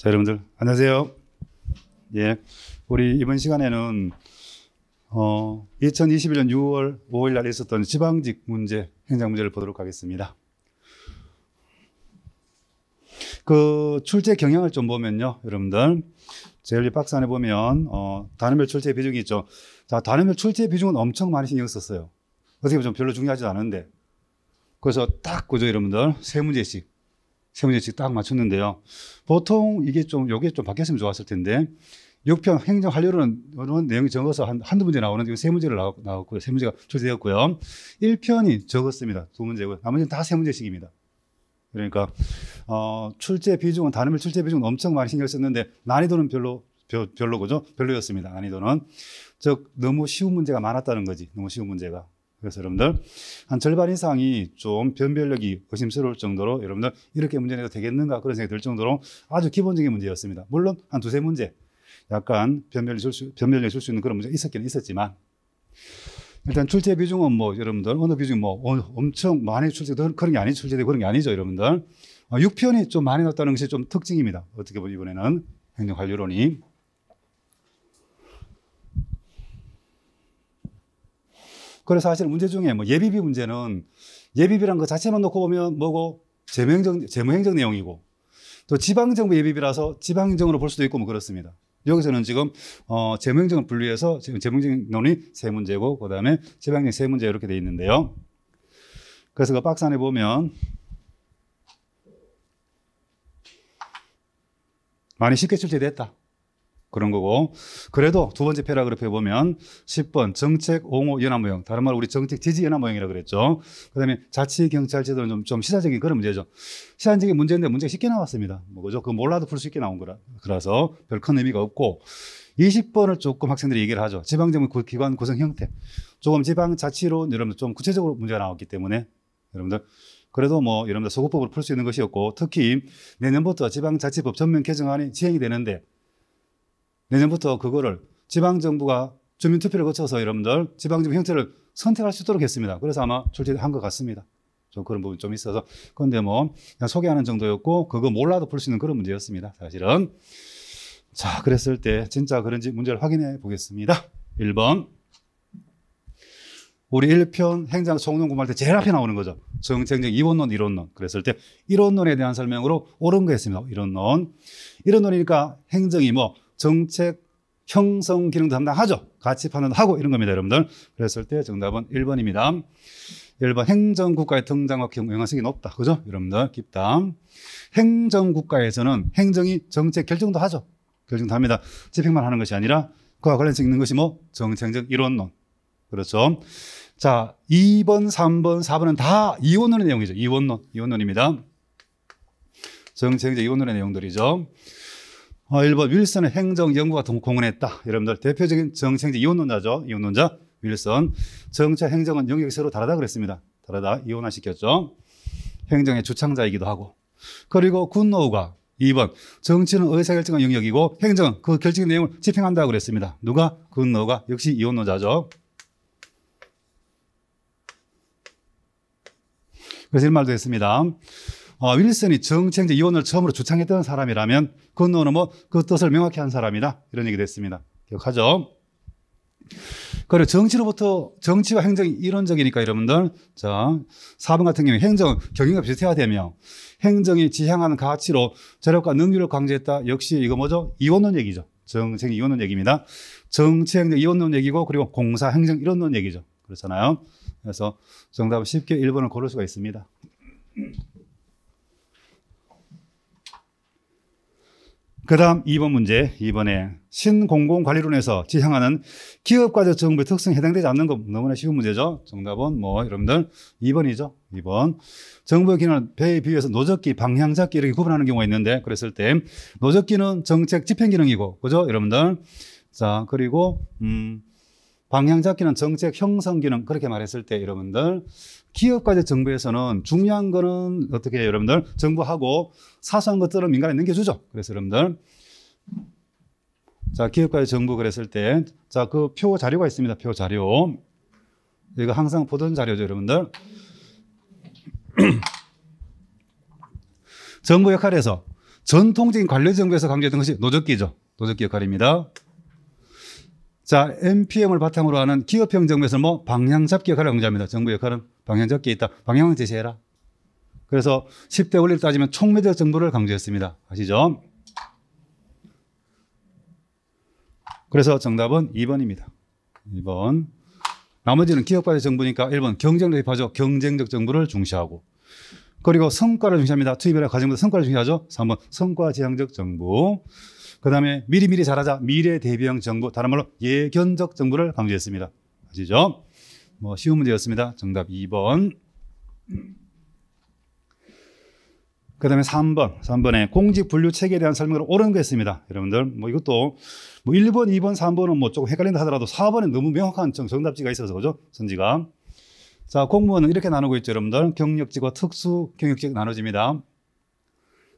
자, 여러분들 안녕하세요. 예, 우리 이번 시간에는 어, 2021년 6월 5일 날 있었던 지방직 문제, 행정 문제를 보도록 하겠습니다. 그 출제 경향을 좀 보면요, 여러분들 제일 박스 안에 보면 어, 단원별 출제 비중이 있죠. 자, 단원별 출제 비중은 엄청 많이 신경 썼어요. 어떻게 보면 별로 중요하지 않은데 그래서 딱 그죠, 여러분들 세 문제씩 세 문제씩 딱 맞췄는데요. 보통 이게 좀, 요게 좀 바뀌었으면 좋았을 텐데, 6편 행정환료는 내용이 적어서 한, 한두 문제 나오는데 세 문제를 나왔고요. 세 문제가 출제되었고요. 1편이 적었습니다. 두 문제고요. 나머지는 다 세 문제씩입니다. 그러니까, 어, 출제 비중은, 단음을 출제 비중은 엄청 많이 신경 썼는데, 난이도는 별로, 별로고죠. 별로였습니다. 난이도는. 즉, 너무 쉬운 문제가 많았다는 거지. 너무 쉬운 문제가. 그래서 여러분들 한 절반 이상이 좀 변별력이 의심스러울 정도로 여러분들 이렇게 문제 내도 되겠는가 그런 생각이 들 정도로 아주 기본적인 문제였습니다. 물론 한 두세 문제 약간 변별력이 줄 수, 변별력이 줄수 있는 그런 문제가 있었긴 있었지만 일단 출제 비중은 뭐 여러분들 어느 비중 뭐 어, 엄청 많이 출제도 그런 게 아니 출제되 그런 게 아니죠 여러분들 6편이 아, 좀 많이 났다는 것이 좀 특징입니다. 어떻게 보면 이번에는 행정관료론이 그래서 사실 문제 중에 뭐 예비비 문제는 예비비란 그 자체만 놓고 보면 뭐고 재무행정, 재무행정 내용이고 또 지방정부 예비비라서 지방행정으로 볼 수도 있고 뭐 그렇습니다. 여기서는 지금 어, 재무행정을 분류해서 지금 재무행정 논의 세 문제고 그다음에 지방행정 세 문제 이렇게 돼 있는데요. 그래서 그 박스 안에 보면 많이 쉽게 출제됐다. 그런 거고 그래도 두 번째 패러그래프에 보면 10번 정책 옹호 연합 모형 다른 말로 우리 정책 지지 연합 모형이라 그랬죠. 그다음에 자치 경찰 제도는 좀, 좀 시사적인 그런 문제죠. 시사적인 문제인데 문제가 쉽게 나왔습니다. 뭐죠? 그그 몰라도 풀 수 있게 나온 거라 그래서 별 큰 의미가 없고 20번을 조금 학생들이 얘기를 하죠. 지방정부 기관 구성 형태 조금 지방 자치로 여러분들 좀 구체적으로 문제가 나왔기 때문에 여러분들 그래도 뭐 여러분들 소급법으로 풀 수 있는 것이었고 특히 내년부터 지방자치법 전면 개정안이 시행이 되는데 내년부터 그거를 지방정부가 주민투표를 거쳐서 여러분들 지방정부 형태를 선택할 수 있도록 했습니다. 그래서 아마 출제한 것 같습니다. 좀 그런 부분 좀 있어서. 그런데 뭐, 그냥 소개하는 정도였고, 그거 몰라도 풀 수 있는 그런 문제였습니다. 사실은. 자, 그랬을 때 진짜 그런지 문제를 확인해 보겠습니다. 1번. 우리 1편 행정 총론 공부할 때 제일 앞에 나오는 거죠. 정책적 이원론, 이론론. 그랬을 때 이론론에 대한 설명으로 옳은 거였습니다. 이론론. 이론론이니까 행정이 뭐 정책 형성 기능도 담당하죠. 가치 판단도 하고 이런 겁니다, 여러분들. 그랬을 때 정답은 1번입니다. 1번 행정국가의 등장과 영향성이 높다. 그죠? 여러분들 깊다. 행정국가에서는 행정이 정책 결정도 하죠. 결정도 합니다. 집행만 하는 것이 아니라 그와 관련성 있는 것이 뭐 정책적 이론론. 그렇죠. 자, 2번, 3번, 4번은 다 이원론의 내용이죠. 이원론, 이원론입니다. 정책적 이원론의 내용들이죠. 어, 일번 윌슨의 행정 연구가 공헌했다. 여러분들 대표적인 정치 행 이혼론자죠. 이혼론자 윌슨. 정치 행정은 영역이 서로 다르다 그랬습니다. 다르다 이혼화 시켰죠. 행정의 주창자이기도 하고. 그리고 군노우가 2번 정치는 의사결정한 영역이고 행정은 그 결정 의 내용을 집행한다고 그랬습니다. 누가? 군노우가 역시 이혼론자죠. 그래서 이런 말도 했습니다. 어, 윌슨이 정책적 이원을 처음으로 주창했던 사람이라면 건노는 뭐그 뜻을 명확히 한 사람이다. 이런 얘기 됐습니다. 기억하죠? 그리고 정치로부터 정치와 행정이 이론적이니까 여러분들 자 4번 같은 경우 행정 경영과 비슷해야 되며 행정이 지향하는 가치로 재력과 능률을 강조했다 역시 이거 뭐죠 이원론 얘기죠 정책 이원론 얘기입니다 정치 행정 이원론 얘기고 그리고 공사 행정 이론론 얘기죠 그렇잖아요 그래서 정답은 쉽게 1번을 고를 수가 있습니다. 그 다음 2번 문제, 이번에 신공공관리론에서 지향하는 기업과제 정부의 특성에 해당되지 않는 것 너무나 쉬운 문제죠. 정답은 뭐 여러분들 2번이죠. 2번. 정부의 기능을 배에 비해서 노적기, 방향잡기 이렇게 구분하는 경우가 있는데 그랬을 때 노적기는 정책 집행 기능이고, 그죠? 여러분들. 자, 그리고, 음, 방향 잡기는 정책 형성 기능 그렇게 말했을 때 여러분들 기업까지 정부에서는 중요한 거는 어떻게 해요? 여러분들 정부하고 사소한 것들은 민간에 넘겨주죠. 그래서 여러분들 자 기업까지 정부 그랬을 때자그 표 자료가 있습니다. 표 자료 이거 항상 보던 자료죠, 여러분들. 정부 역할에서 전통적인 관료 정부에서 강조했던 것이 노적기죠. 노적기 역할입니다. 자, NPM을 바탕으로 하는 기업형 정부에서는 뭐 방향 잡기 역할을 강조합니다. 정부 역할은 방향 잡기에 있다. 방향을 제시해라. 그래서 10대 원리를 따지면 총매대 정부를 강조했습니다. 아시죠? 그래서 정답은 2번입니다. 2번. 나머지는 기업과의 정부니까 1번 경쟁력 입하죠. 경쟁적 정부를 중시하고. 그리고 성과를 중시합니다. 투입이나 과정보다 성과를 중시하죠. 3번 성과지향적 정부. 그 다음에 미리미리 잘하자 미래 대비형 정부 다른 말로 예견적 정부를 강조했습니다. 아시죠? 뭐 쉬운 문제였습니다. 정답 2번. 그 다음에 3번, 3번에 공직 분류 체계에 대한 설명을 옳은 거였습니다. 여러분들, 뭐 이것도 뭐 1번, 2번, 3번은 뭐 조금 헷갈린다 하더라도 4번에 너무 명확한 정답지가 있어서, 그죠? 선지가. 자, 공무원은 이렇게 나누고 있죠, 여러분들. 경력직과 특수 경력직 나눠집니다.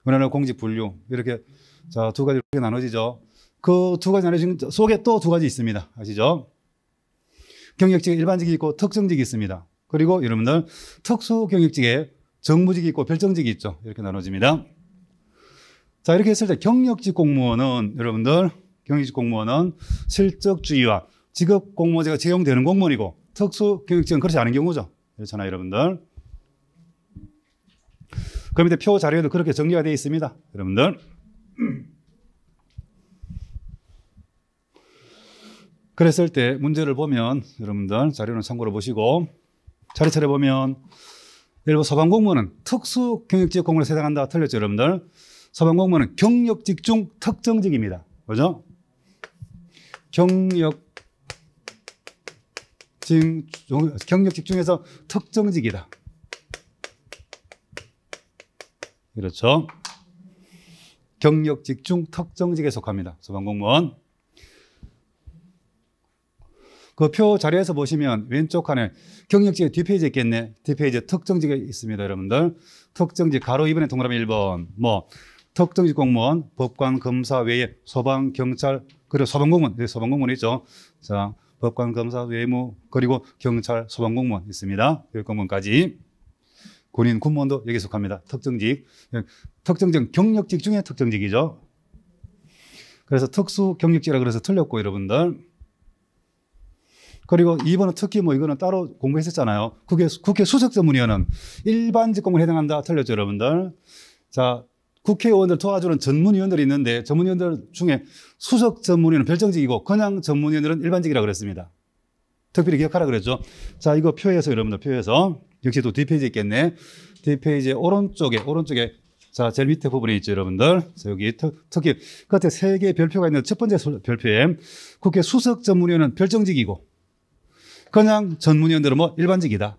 우리나라 공직 분류. 이렇게 자, 두 가지로 나눠지죠. 그 두 가지 나눠진 속에 또 두 가지 있습니다. 아시죠? 경력직 일반직이 있고 특정직이 있습니다. 그리고 여러분들 특수 경력직에 정무직이 있고 별정직이 있죠. 이렇게 나눠집니다. 자, 이렇게 했을 때 경력직 공무원은 여러분들 경력직 공무원은 실적주의와 직업 공무제가 원채용되는 공무원이고 특수 경력직은 그렇지 않은 경우죠. 그렇잖아요, 여러분들. 그 밑에 표 자료에도 그렇게 정리가 되어 있습니다. 여러분들. 그랬을 때 문제를 보면 여러분들 자료는 참고로 보시고 차례차례 보면 예를 들어 소방공무원은 특수경력직 공무원에 해당한다 틀렸죠 여러분들 소방공무원은 경력직 중 특정직입니다 그죠? 경력직, 경력직 중에서 특정직이다 그렇죠 경력직 중 특정직에 속합니다. 소방공무원. 그 표 자료에서 보시면 왼쪽 칸에 경력직의 뒷페이지 있겠네. 뒷페이지 특정직에 있습니다, 여러분들. 특정직 가로 2번에 동그라미 1번. 뭐 특정직 공무원, 법관, 검사 외에 소방, 경찰, 그리고 소방공무원, 네, 소방공무원이죠. 자, 법관, 검사, 외무, 그리고 경찰, 소방공무원 있습니다. 교육공무원까지. 군인 군무원도 여기에 속합니다. 특정직. 특정직, 경력직 중에 특정직이죠. 그래서 특수 경력직이라 그래서 틀렸고, 여러분들. 그리고 2번은 특히 뭐 이거는 따로 공부했었잖아요. 그게 국회 수석전문위원은 일반 직공을 해당한다. 틀렸죠, 여러분들. 자, 국회의원들 도와주는 전문위원들이 있는데 전문위원들 중에 수석 전문위원 별정직이고 그냥 전문위원들은 일반직이라 그랬습니다. 특별히 기억하라 그랬죠. 자, 이거 표에서 여러분들 표에서 역시 또 뒷페이지 있겠네. 뒷페이지 오른쪽에, 오른쪽에. 자, 제일 밑에 부분이 있죠, 여러분들. 자, 여기 특, 특히 끝에 세 개의 별표가 있는 첫 번째 별표에 국회 수석 전문위원은 별정직이고 그냥 전문위원들은 뭐 일반직이다.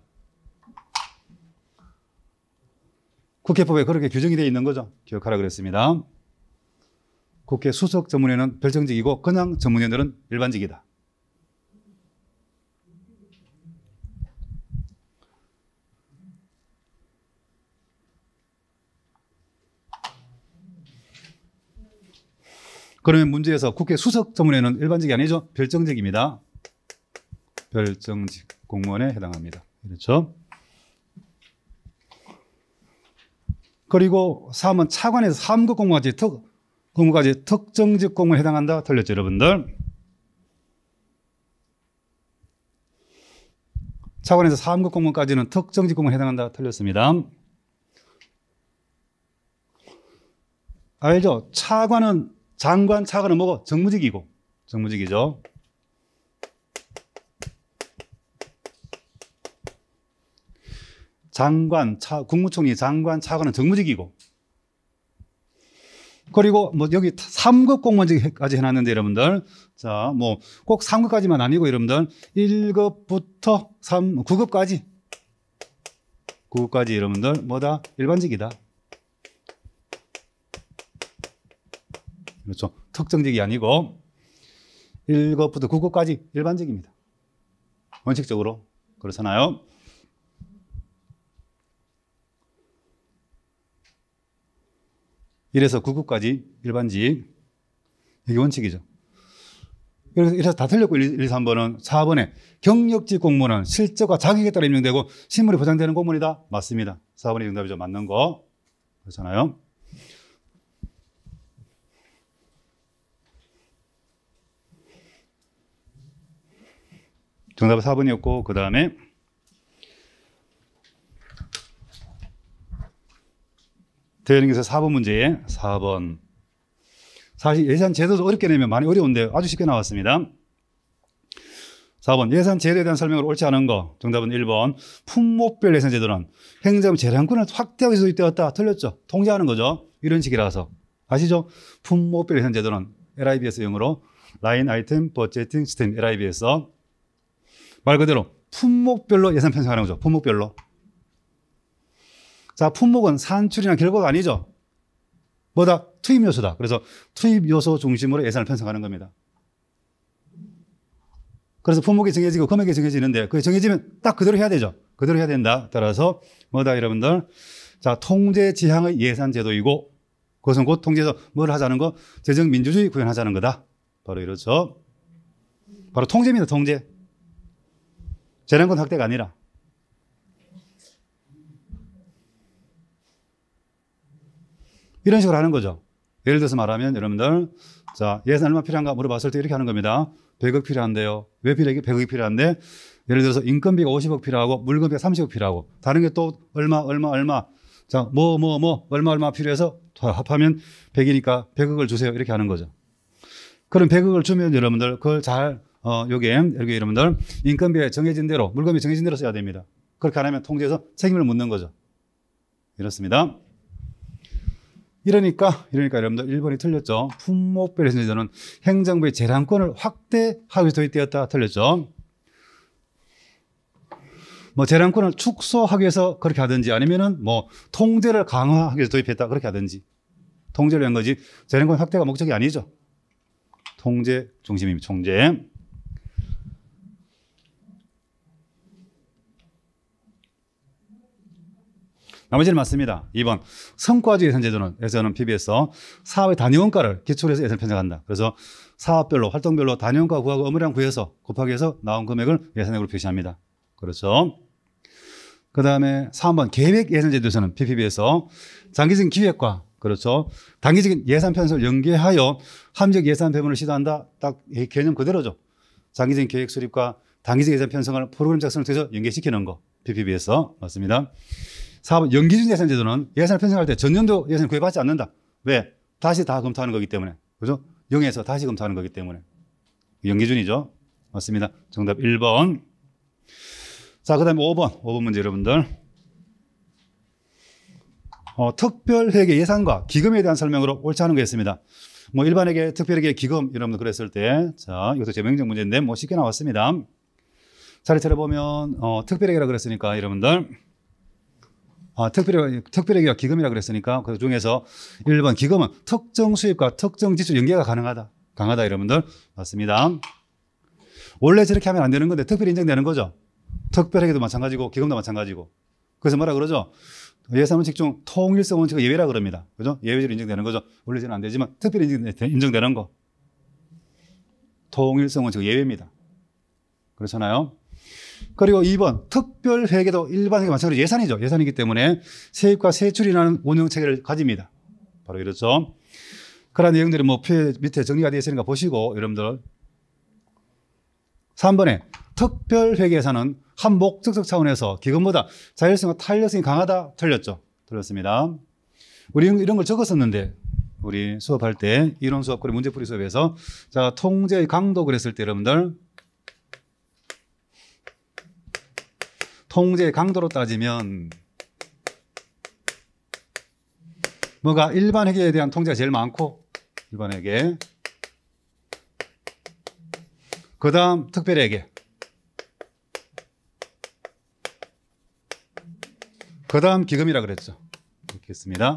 국회법에 그렇게 규정이 되어 있는 거죠. 기억하라 그랬습니다. 국회 수석 전문위원은 별정직이고 그냥 전문위원들은 일반직이다. 그러면 문제에서 국회 수석 전문회는 일반직이 아니죠. 별정직입니다. 별정직 공무원에 해당합니다. 그렇죠? 그리고 3은 차관에서 3급 공무원까지 특, 공무까지 특정직 공무원에 해당한다. 틀렸죠, 여러분들? 차관에서 3급 공무원까지는 특정직 공무원에 해당한다. 틀렸습니다. 알죠? 차관은 장관 차관은 뭐가 정무직이고. 정무직이죠. 장관, 차, 국무총리, 장관, 차관은 정무직이고. 그리고 뭐 여기 3급 공무원직까지 해놨는데 여러분들. 자, 뭐 꼭 3급까지만 아니고 여러분들 1급부터 3, 9급까지. 9급까지 여러분들 뭐다? 일반직이다. 그렇죠. 특정적이 아니고 1급부터 9급까지 일반적입니다. 원칙적으로 그렇잖아요. 이래서 9급까지 일반직 이게 원칙이죠. 그래서, 이래서 다 틀렸고 1, 2, 3번은 4번에 경력직 공무원은 실적과 자격에 따라 임명되고 실물이 보장되는 공무원이다. 맞습니다. 4번이 정답이죠. 맞는 거. 그렇잖아요. 정답은 4번이었고 그 다음에 대연기서 4번 문제에 4번 사실 예산 제도도 어렵게 내면 많이 어려운데 아주 쉽게 나왔습니다. 4번 예산 제도에 대한 설명을 옳지 않은 거 정답은 1번 품목별 예산 제도는 행정 재량권을 확대하기 도입되었다 틀렸죠 통제하는 거죠 이런 식이라서 아시죠 품목별 예산 제도는 LIBS 용어로 라인 아이템 버제팅 시스템 LIBS 말 그대로 품목별로 예산 편성하는 거죠. 품목별로. 자, 품목은 산출이나 결과가 아니죠. 뭐다? 투입 요소다. 그래서 투입 요소 중심으로 예산을 편성하는 겁니다. 그래서 품목이 정해지고 금액이 정해지는데 그게 정해지면 딱 그대로 해야 되죠. 그대로 해야 된다. 따라서 뭐다 여러분들. 자, 통제 지향의 예산 제도이고 그것은 곧 통제에서 뭘 하자는 거? 재정 민주주의 구현하자는 거다. 바로 이렇죠. 바로 통제입니다. 통제. 재량권 확대가 아니라. 이런 식으로 하는 거죠. 예를 들어서 말하면 여러분들, 자, 예산 얼마 필요한가 물어봤을 때 이렇게 하는 겁니다. 100억 필요한데요. 왜 필요해? 100억이 필요한데? 예를 들어서 인건비가 50억 필요하고 물건비가 30억 필요하고 다른 게 또 얼마, 얼마, 얼마. 자, 뭐, 뭐, 뭐, 얼마, 얼마 필요해서 합하면 100이니까 100억을 주세요. 이렇게 하는 거죠. 그럼 100억을 주면 여러분들 그걸 잘 어, 요게, 여기 여러분들, 인건비에 정해진 대로, 물건비 정해진 대로 써야 됩니다. 그렇게 안 하면 통제해서 책임을 묻는 거죠. 이렇습니다. 이러니까, 이러니까 여러분들 1번이 틀렸죠. 품목별 선제자는 행정부의 재량권을 확대하기 도입되었다. 틀렸죠. 뭐 재량권을 축소하기 위해서 그렇게 하든지 아니면은 뭐 통제를 강화하기 위해서 도입했다. 그렇게 하든지. 통제를 한 거지. 재량권 확대가 목적이 아니죠. 통제 중심입니다. 통제. 나머지는 맞습니다. 2번 성과주예산제도는에서는 PB에서 사업의 단위원가를 기초로 해서 예산 편성한다. 그래서 사업별로 활동별로 단위원가 구하고 업무량 구해서 곱하기 해서 나온 금액을 예산액으로 표시합니다. 그렇죠. 그 다음에 3번 계획 예산제도에서는 PPB에서 장기적인 기획과 그렇죠. 단기적인 예산 편성을 연계하여 함적 예산 배분을 시도한다. 딱 개념 그대로죠. 장기적인 계획 수립과 단기적 인 예산 편성을 프로그램 작성을 통해서 연계시키는 거. PPB에서 맞습니다. 사업 연기준 예산 제도는 예산을 편성할 때 전년도 예산을 구해받지 않는다. 왜? 다시 다 검토하는 거기 때문에. 그죠? 0에서 다시 검토하는 거기 때문에. 연기준이죠. 맞습니다. 정답 1번. 자, 그 다음에 5번. 5번 문제 여러분들. 어, 특별회계 예산과 기금에 대한 설명으로 옳지 않은 거였습니다. 뭐 일반에게 특별회계 기금 여러분들 그랬을 때, 자, 이것도 제명적 문제인데 뭐 쉽게 나왔습니다. 자리 차려보면, 어, 특별회계라 그랬으니까 여러분들. 아, 특별히, 특별히가 기금이라 그랬으니까 그 중에서 1번 기금은 특정 수입과 특정 지출 연계가 가능하다. 강하다. 여러분들. 맞습니다. 원래 저렇게 하면 안 되는 건데 특별히 인정되는 거죠. 특별하게도 마찬가지고 기금도 마찬가지고. 그래서 뭐라 그러죠? 예산 원칙 중 통일성 원칙을 예외라 그럽니다. 그죠? 예외적으로 인정되는 거죠. 원래 는안 되지만 특별히 인정되는 거. 통일성 원칙 예외입니다. 그렇잖아요. 그리고 2번 특별회계도 일반회계 마찬가지로 예산이죠. 예산이기 때문에 세입과 세출이라는 운영체계를 가집니다. 바로 이렇죠. 그런 내용들이 뭐 밑에 정리가 되어 있으니까 보시고 여러분들 3번에 특별회계에서는 한 목적적 차원에서 기금보다 자율성과 탄력성이 강하다 틀렸죠. 틀렸습니다. 우리 이런 걸 적었었는데 우리 수업할 때 이론 수업 그리고 문제풀이 수업에서 자 통제의 강도 그랬을 때 여러분들 통제 강도로 따지면 뭐가 일반 회계에 대한 통제가 제일 많고 일반 회계 그 다음 특별 회계 그 다음 기금이라 그랬죠 그렇게 했습니다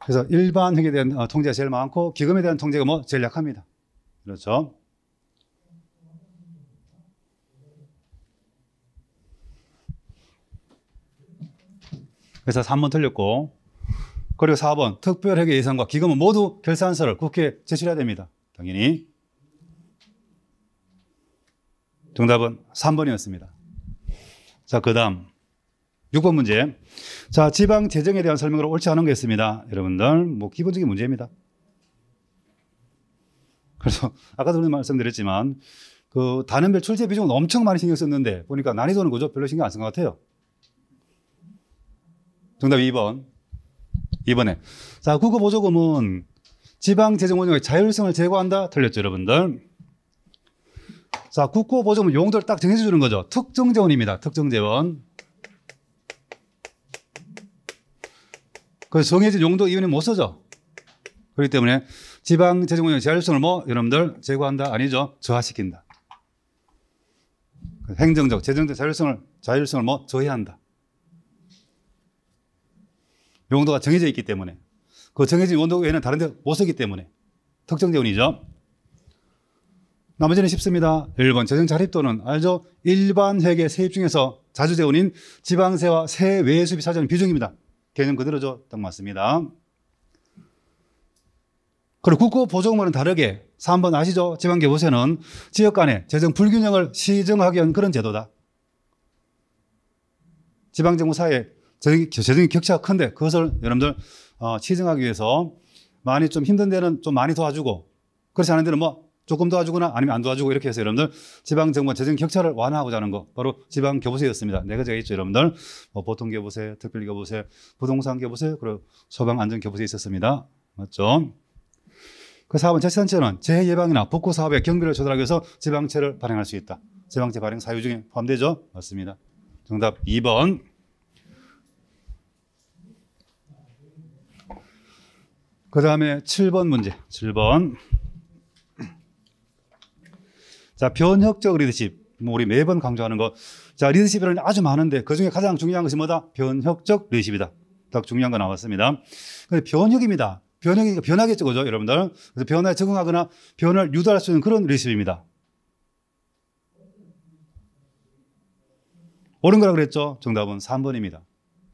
그래서 일반 회계에 대한 어, 통제가 제일 많고 기금에 대한 통제가 뭐 제일 약합니다 그렇죠 그래서 3번 틀렸고 그리고 4번 특별회계 예산과 기금은 모두 결산서를 국회에 제출해야 됩니다. 당연히 정답은 3번이었습니다. 자, 그 다음 6번 문제. 자, 지방 재정에 대한 설명으로 옳지 않은 게 있습니다. 여러분들, 뭐 기본적인 문제입니다. 그래서 아까도 말씀드렸지만 그 단원별 출제 비중은 엄청 많이 신경 썼는데 보니까 난이도는 그저 별로 신경 안 쓴 것 같아요. 정답 2번. 이번에 자, 국어 보조금은 지방 재정 운영의 자율성을 제고한다. 틀렸죠, 여러분들. 자, 국고 보조금 용도를 딱 정해 주는 거죠. 특정 재원입니다. 특정 재원. 그 정해진 용도 이유는 못 쓰죠. 그렇기 때문에 지방 재정 운영 자율성을 뭐 여러분들 제고한다 아니죠. 저하시킨다. 그 행정적, 재정적 자율성을 자율성을 뭐 저해한다. 온도가 정해져 있기 때문에 그 정해진 온도 외에는 다른 데못 쓰기 때문에 특정 재원이죠. 나머지는 쉽습니다. 1번 재정 자립도는 알죠? 일반 회계 세입 중에서 자주 재원인 지방세와 세외 수입이 차지하는 비중입니다. 개념 그대로죠. 딱 맞습니다. 그리고 국고 보조금과는 다르게 3번 아시죠? 지방계보세는 지역 간의 재정 불균형을 시정하기 위한 그런 제도다. 지방정부 사이에 재정, 재정의 격차가 큰데 그것을 여러분들 어, 치정하기 위해서 많이 좀 힘든 데는 좀 많이 도와주고 그렇지 않은 데는 뭐 조금 도와주거나 아니면 안 도와주고 이렇게 해서 여러분들 지방정부가 재정 격차를 완화하고자 하는 거 바로 지방교부세였습니다. 내가제가 네 있죠 여러분들 뭐 보통교부세, 특별교부세, 부동산교부세 그리고 소방안전교부세 있었습니다. 맞죠? 그 사업은 재산채는 재해 예방이나 복구 사업에 경비를 조달하기 위해서 지방채를 발행할 수 있다. 지방채 발행 사유 중에 포함되죠? 맞습니다. 정답 2번. 그 다음에 7번 문제. 7번. 자, 변혁적 리더십. 뭐 우리 매번 강조하는 거. 자, 리더십이라는 아주 많은데 그 중에 가장 중요한 것이 뭐다? 변혁적 리더십이다. 딱 중요한 거 나왔습니다. 근데 변혁입니다. 변혁이 변하겠죠, 그죠? 여러분들. 그래서 변화에 적응하거나 변화를 유도할 수 있는 그런 리더십입니다. 옳은 거라 그랬죠? 정답은 3번입니다.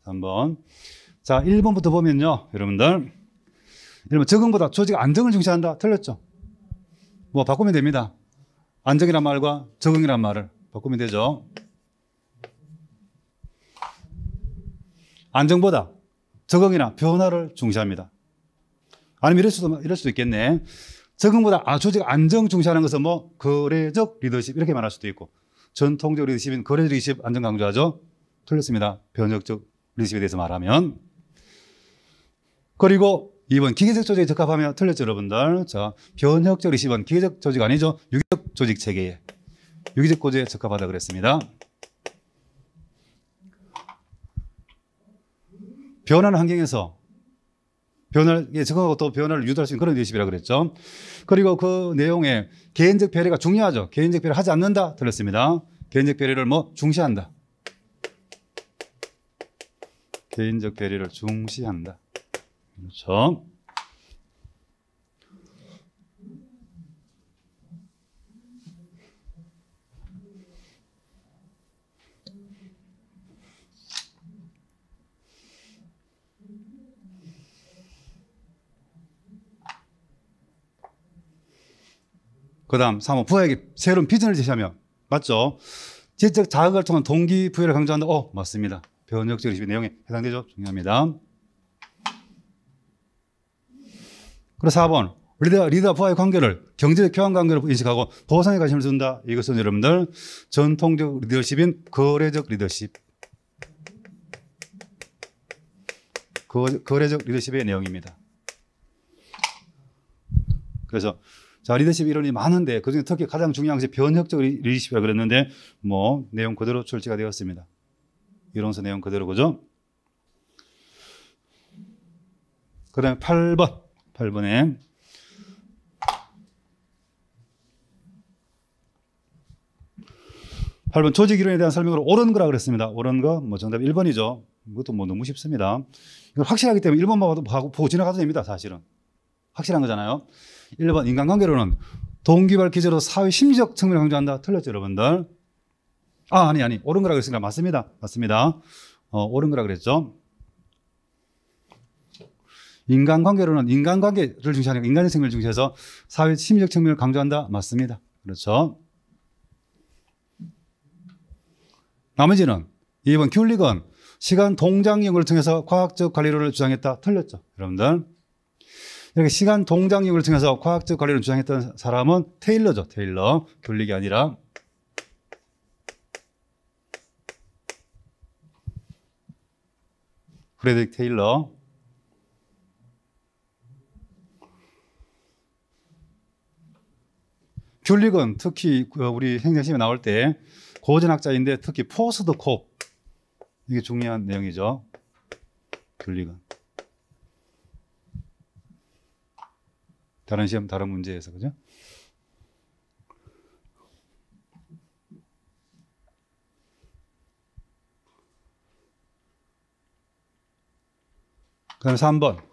3번. 자, 1번부터 보면요, 여러분들. 이러면 적응보다 조직 안정을 중시한다. 틀렸죠. 뭐 바꾸면 됩니다. 안정이란 말과 적응이란 말을 바꾸면 되죠. 안정보다 적응이나 변화를 중시합니다. 아니면 이럴 수도, 이럴 수도 있겠네. 적응보다 아, 조직 안정 중시하는 것은 뭐 거래적 리더십 이렇게 말할 수도 있고 전통적 리더십인 거래적 리더십 안정 강조하죠. 틀렸습니다. 변혁적 리더십에 대해서 말하면. 그리고 2번 기계적 조직에 적합하며 틀렸죠, 여러분들. 자, 변혁적 20번 기계적 조직 아니죠? 유기적 조직 체계에 유기적 구조에 적합하다 그랬습니다. 변하는 환경에서 변화에 적응하고 또 변화를 유도할 수 있는 그런 리더십이라 그랬죠. 그리고 그 내용에 개인적 배려가 중요하죠. 개인적 배려 하지 않는다 들렸습니다 개인적 배려를 뭐 중시한다. 개인적 배려를 중시한다. 그렇죠. 그 다음 3호 부하에게 새로운 비전을 제시하며 맞죠? 지적 자극을 통한 동기부여를 강조한다. 어 맞습니다. 변혁적인 내용에 해당되죠? 중요합니다. 그리고 4번 리더, 리더 부의 관계를 경제적 교환 관계로 인식하고 보상에 관심을 준다. 이것은 여러분들 전통적 리더십인 거래적 리더십. 거, 래적 리더십의 내용입니다. 그래서 자 리더십 이론이 많은데 그중에 특히 가장 중요한 것이 변혁적 리더십이라 그랬는데 뭐 내용 그대로 출제가 되었습니다. 이론서 내용 그대로 그죠? 그 다음에 8번 8번에 팔번 조직 이론에 대한 설명으로 옳은 거라 그랬습니다. 옳은 거, 뭐 정답 1번이죠. 이것도 뭐 너무 쉽습니다. 이건 확실하기 때문에 1번만 봐도 보고, 지나가도 됩니다. 사실은. 확실한 거잖아요. 1번 인간관계로는 동기발 기제로 사회 심리적 측면을 강조한다. 틀렸죠, 여러분들? 아, 아니, 아니. 옳은 거라 그랬으니까 맞습니다. 맞습니다. 어, 옳은 거라 그랬죠. 인간관계로는 인간관계를 중시하는 인간의 생명을 중시해서 사회 심리적 측면을 강조한다. 맞습니다. 그렇죠. 나머지는 이번 큐리건 시간 동작 연구를 통해서 과학적 관리론을 주장했다. 틀렸죠. 여러분들. 이렇게 시간 동작 연구를 통해서 과학적 관리를 주장했던 사람은 테일러죠. 테일러. 귤릭이 아니라. 프레드릭 테일러. 귤리건 특히 그 우리 행정심에 나올 때 고전학자인데 특히 포스드 콥 이게 중요한 내용이죠. 귤리건 다른 시험 다른 문제에서 그죠? 그다음 3번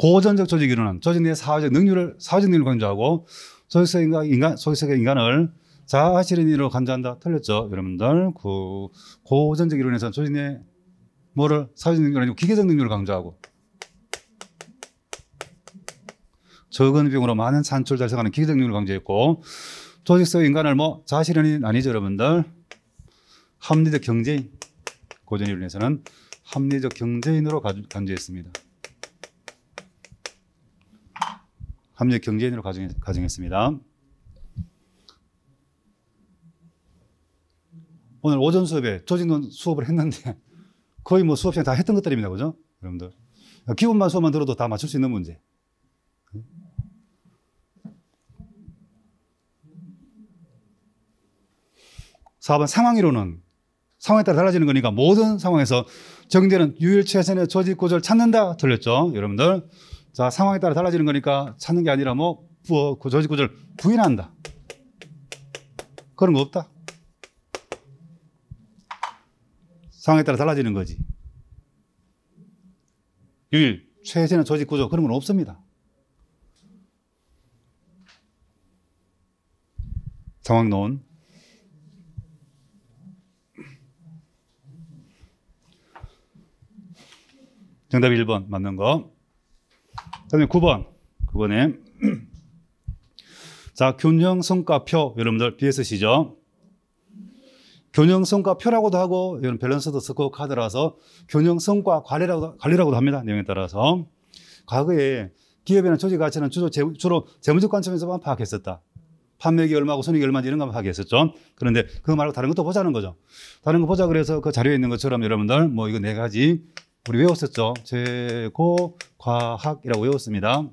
고전적 조직 이론은 조직 내 사회적 능률을 사회적 능률을 강조하고 소유세 인간, 인간 소유세계 인간을 자아실현 이로 간주한다 틀렸죠 여러분들 그 고전적 이론에서는 조직 내 뭐를 사회적 능률 아니고 기계적 능률을 강조하고 적은 비용으로 많은 산출 달성하는 기계적 능률을 강조했고 조직 성 인간을 뭐 자아실현이 아니죠 여러분들 합리적 경제인 고전 이론에서는 합리적 경제인으로 간주했습니다. 합리적 경제인으로 가정, 가정했습니다. 오늘 오전 수업에 조직론 수업을 했는데 거의 뭐 수업시간 다 했던 것들입니다. 그죠? 여러분들. 기본만 수업만 들어도 다 맞출 수 있는 문제. 사업 상황이로는 상황에 따라 달라지는 거니까 모든 상황에서 정되는 유일 최선의 조직 구조를 찾는다. 들렸죠? 여러분들. 자, 상황에 따라 달라지는 거니까 찾는 게 아니라 뭐, 부, 조직 구조를 부인한다. 그런 거 없다. 상황에 따라 달라지는 거지. 유일, 최신의 조직 구조, 그런 건 없습니다. 상황론. 정답 1번 맞는 거. 다음에 9번. 9번에. 자, 균형 성과표. 여러분들 BSC죠? 균형 성과표라고도 하고, 이런 밸런스도 스코어 카드라서 균형 성과 관리라고, 관리라고도 합니다. 내용에 따라서. 과거에 기업이나 조직 가치는 주로, 재, 주로 재무적 관점에서만 파악했었다. 판매액 얼마고 손익이 얼마인지 이런 것만 파악했었죠. 그런데 그거 말고 다른 것도 보자는 거죠. 다른 거 보자 그래서 그 자료에 있는 것처럼 여러분들 뭐 이거 네 가지 우리 외웠었죠. 재고과학이라고 외웠습니다.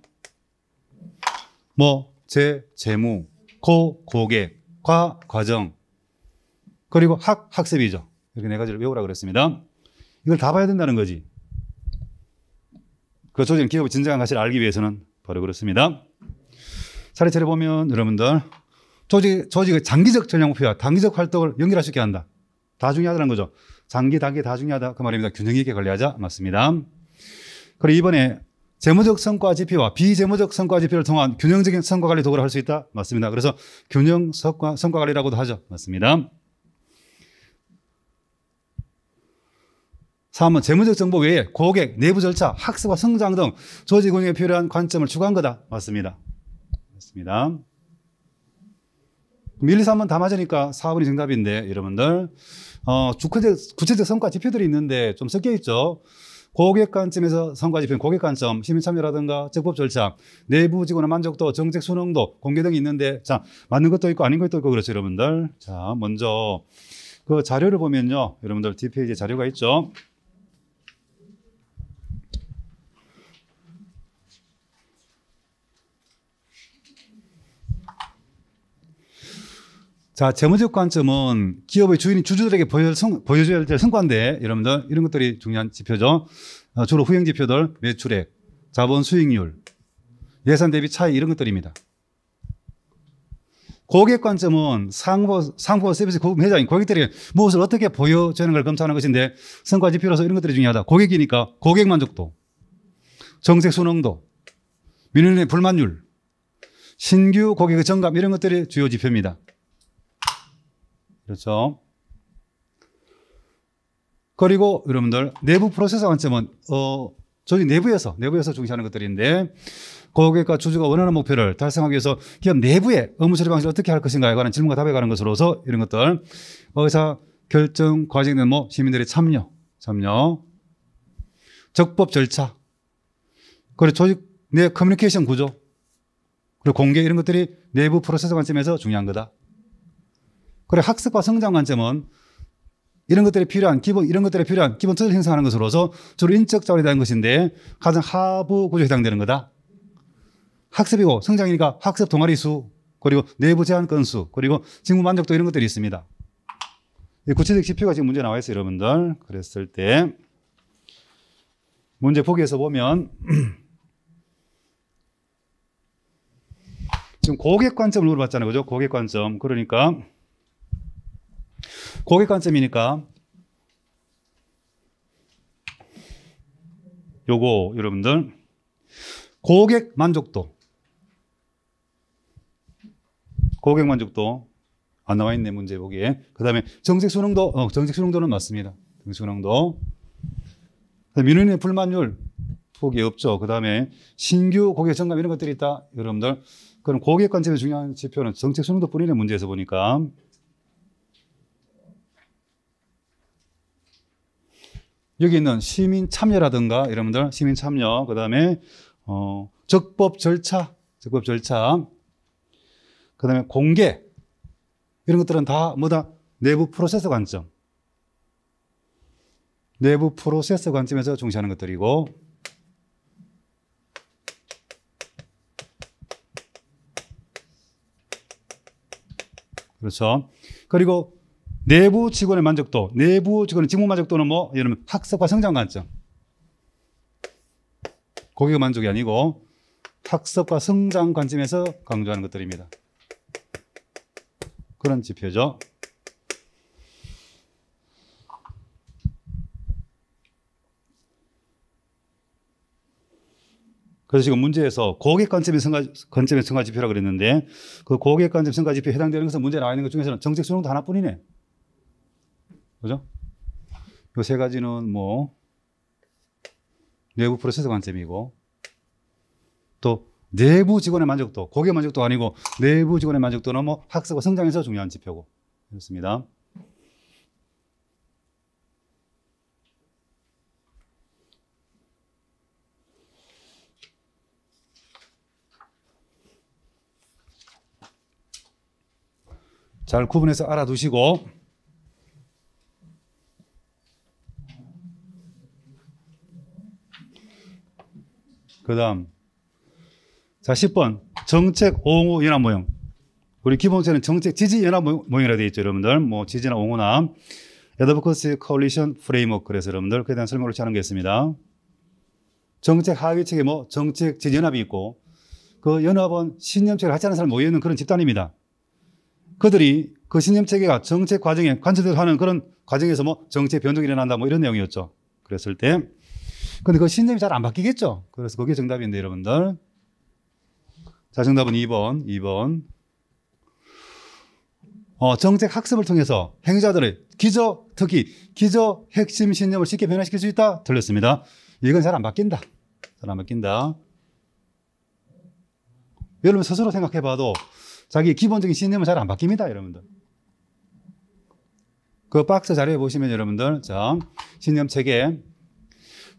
뭐, 재, 재무, 고, 고객, 과, 과정, 그리고 학, 학습이죠. 이렇게 네 가지를 외우라 그랬습니다. 이걸 다 봐야 된다는 거지. 그 조직은 기업의 진정한 가치를 알기 위해서는 바로 그렇습니다. 사례차례 보면 여러분들 조직, 조직의 장기적 전략 목표와 단기적 활동을 연결할 수 있게 한다. 다 중요하다는 거죠. 장기, 단기 다 중요하다. 그 말입니다. 균형 있게 관리하자. 맞습니다. 그리고 이번에 재무적 성과 지표와 비재무적 성과 지표를 통한 균형적인 성과 관리 도구를 할 수 있다. 맞습니다. 그래서 균형 성과, 성과 관리라고도 하죠. 맞습니다. 3번 재무적 정보 외에 고객, 내부 절차, 학습과 성장 등 조직 운영에 필요한 관점을 추구한 거다. 맞습니다. 맞습니다. 1, 2, 3번다 맞으니까 4번이 정답인데 여러분들 어, 구체적, 구체적 성과 지표들이 있는데 좀 섞여 있죠. 고객 관점에서 성과 지표, 고객 관점, 시민 참여라든가 적법 절차, 내부 직원의 만족도, 정책 수능도, 공개 등이 있는데 자 맞는 것도 있고 아닌 것도 있고 그렇죠, 여러분들. 자 먼저 그 자료를 보면요, 여러분들 뒷페이지에 자료가 있죠. 자, 재무적 관점은 기업의 주인이 주주들에게 보여줘야 될 성과인데 여러분들 이런 것들이 중요한 지표죠. 어, 주로 후행 지표들, 매출액, 자본 수익률, 예산 대비 차이 이런 것들입니다. 고객 관점은 상부, 상부 서비스 고급 회장인고객들이 무엇을 어떻게 보여주는 걸 검토하는 것인데 성과 지표로서 이런 것들이 중요하다. 고객이니까 고객 만족도, 정책 순응도, 민원의 불만율, 신규 고객의 정감 이런 것들이 주요 지표입니다. 그렇죠? 그리고 여러분들 내부 프로세서 관점은 어 저희 내부에서 내부에서 중시하는 것들인데 고객과 주주가 원하는 목표를 달성하기 위해서 기업 내부의 업무 처리 방식을 어떻게 할 것인가에 관한 질문과 답에 관한 것으로서 이런 것들 의사 결정 과정에뭐 시민들의 참여 참여 적법 절차 그리고 조직 내 커뮤니케이션 구조 그리고 공개 이런 것들이 내부 프로세서 관점에서 중요한 거다. 그래 학습과 성장 관점은 이런 것들이 필요한 기본 이런 것들이 필요한 기본 틀을 행사하는 것으로서 주로 인적 자원이 되는 것인데 가장 하부 구조에 해당되는 거다. 학습이고 성장이니까 학습 동아리 수 그리고 내부 제한 건수 그리고 직무 만족도 이런 것들이 있습니다. 구체적 지표가 지금 문제 나와 있어요, 여러분들. 그랬을 때 문제 보기에서 보면 지금 고객 관점을 물어봤잖아요. 그죠? 고객 관점. 그러니까 고객 관점이니까 요거 여러분들 고객 만족도 고객 만족도 안 나와 있네 문제 보기에 그 다음에 정책 수능도 어, 정책 수능도는 맞습니다 정책 수능도 민원인의 불만율 폭이 없죠 그 다음에 신규 고객 증감 이런 것들이 있다 여러분들 그럼 고객 관점의 중요한 지표는 정책 수능도 뿐이네 문제에서 보니까 여기 있는 시민 참여라든가 여러분들 시민 참여 그다음에 어, 적법 절차, 적법 절차, 그다음에 공개 이런 것들은 다 뭐다 내부 프로세스 관점, 내부 프로세스 관점에서 중시하는 것들이고 그렇죠. 그리고 내부 직원의 만족도, 내부 직원의 직무 만족도는 뭐 예를 들 학습과 성장 관점. 고객의 만족이 아니고 학습과 성장 관점에서 강조하는 것들입니다. 그런 지표죠. 그래서 지금 문제에서 고객 관점의 성과, 관점의 성과 지표라고 그랬는데 그 고객 관점 성과 지표에 해당되는 것은 문제 나와 있는 것 중에서는 정책 수용도 하나뿐이네. 그죠? 요세 가지는 뭐 내부 프로세스 관점이고 또 내부 직원의 만족도, 고객 만족도 아니고 내부 직원의 만족도는 뭐 학습과 성장에서 중요한 지표고 그렇습니다. 잘 구분해서 알아두시고 그 다음. 자, 10번. 정책 옹호 연합 모형. 우리 기본체는 정책 지지 연합 모형이라 되어 있죠, 여러분들. 뭐, 지지나 옹호나. 에드버커스 콜리션 프레임워크. 그래서 여러분들, 그에 대한 설명을 잘하겠습니다. 정책 하위 책에 뭐, 정책 지지 연합이 있고, 그 연합은 신념체를 하지 않은 사람 모여있는 그런 집단입니다. 그들이 그 신념체계가 정책 과정에 관철돼서 하는 그런 과정에서 뭐 정책 변동이 일어난다 뭐 이런 내용이었죠. 그랬을 때 근데 그 신념이 잘 안 바뀌겠죠. 그래서 그게 정답인데 여러분들. 자, 정답은 2번, 2번. 어, 정책 학습을 통해서 행자들의 기저, 특히 기저 핵심 신념을 쉽게 변화시킬 수 있다? 틀렸습니다. 이건 잘 안 바뀐다. 잘 안 바뀐다. 여러분 스스로 생각해봐도 자기 기본적인 신념은 잘 안 바뀝니다. 여러분들. 그 박스 자료에 보시면 여러분들, 자, 신념 체계,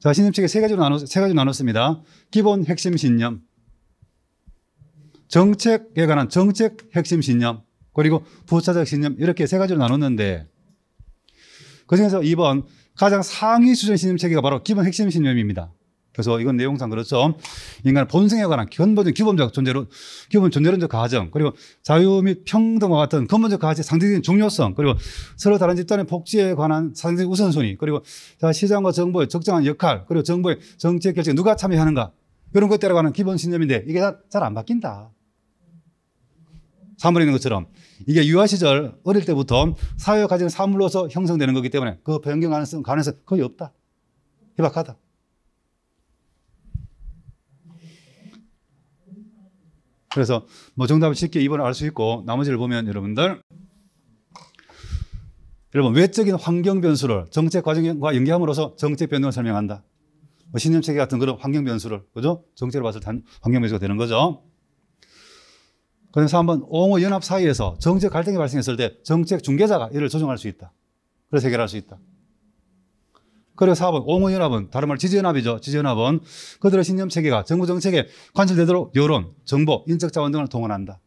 자, 신념체계 세 가지로 나눴, 세 가지로 나눴습니다. 기본 핵심 신념. 정책에 관한 정책 핵심 신념. 그리고 부차적 신념. 이렇게 세 가지로 나눴는데 그 중에서 2번 가장 상위 수준 신념 체계가 바로 기본 핵심 신념입니다. 그래서 이건 내용상 그렇죠. 인간 본성에 관한 근본적 기본적 존재로 기본 존재론적 가정 그리고 자유 및 평등과 같은 근본적 가치 상징적인 중요성 그리고 서로 다른 집단의 복지에 관한 상징적 우선순위 그리고 시장과 정부의 적정한 역할 그리고 정부의 정책 결정 누가 참여하는가 이런 것들이라고 기본 신념인데 이게 다잘안 바뀐다. 사물 있는 것처럼 이게 유아 시절 어릴 때부터 사회 가진 사물로서 형성되는 거기 때문에 그 변경 가능성 가능성 거의 없다. 희박하다. 그래서 뭐 정답을 쉽게 입번에알 수 있고 나머지를 보면 여러분들 여러분 외적인 환경 변수를 정책 과정과 연계함으로써 정책 변동을 설명한다. 뭐 신념 체계 같은 그런 환경 변수를 그죠? 정책을 봤을 때 환경 변수가 되는 거죠. 그래서 한번 옹호 연합 사이에서 정책 갈등이 발생했을 때 정책 중개자가 이를 조정할 수 있다. 그래서 해결할 수 있다. 그래서 사업은 옹호연합은 다른 말 지지연합이죠. 지지연합은 그들의 신념체계가 정부 정책에 관철되도록 여론, 정보, 인적 자원 등을 동원한다.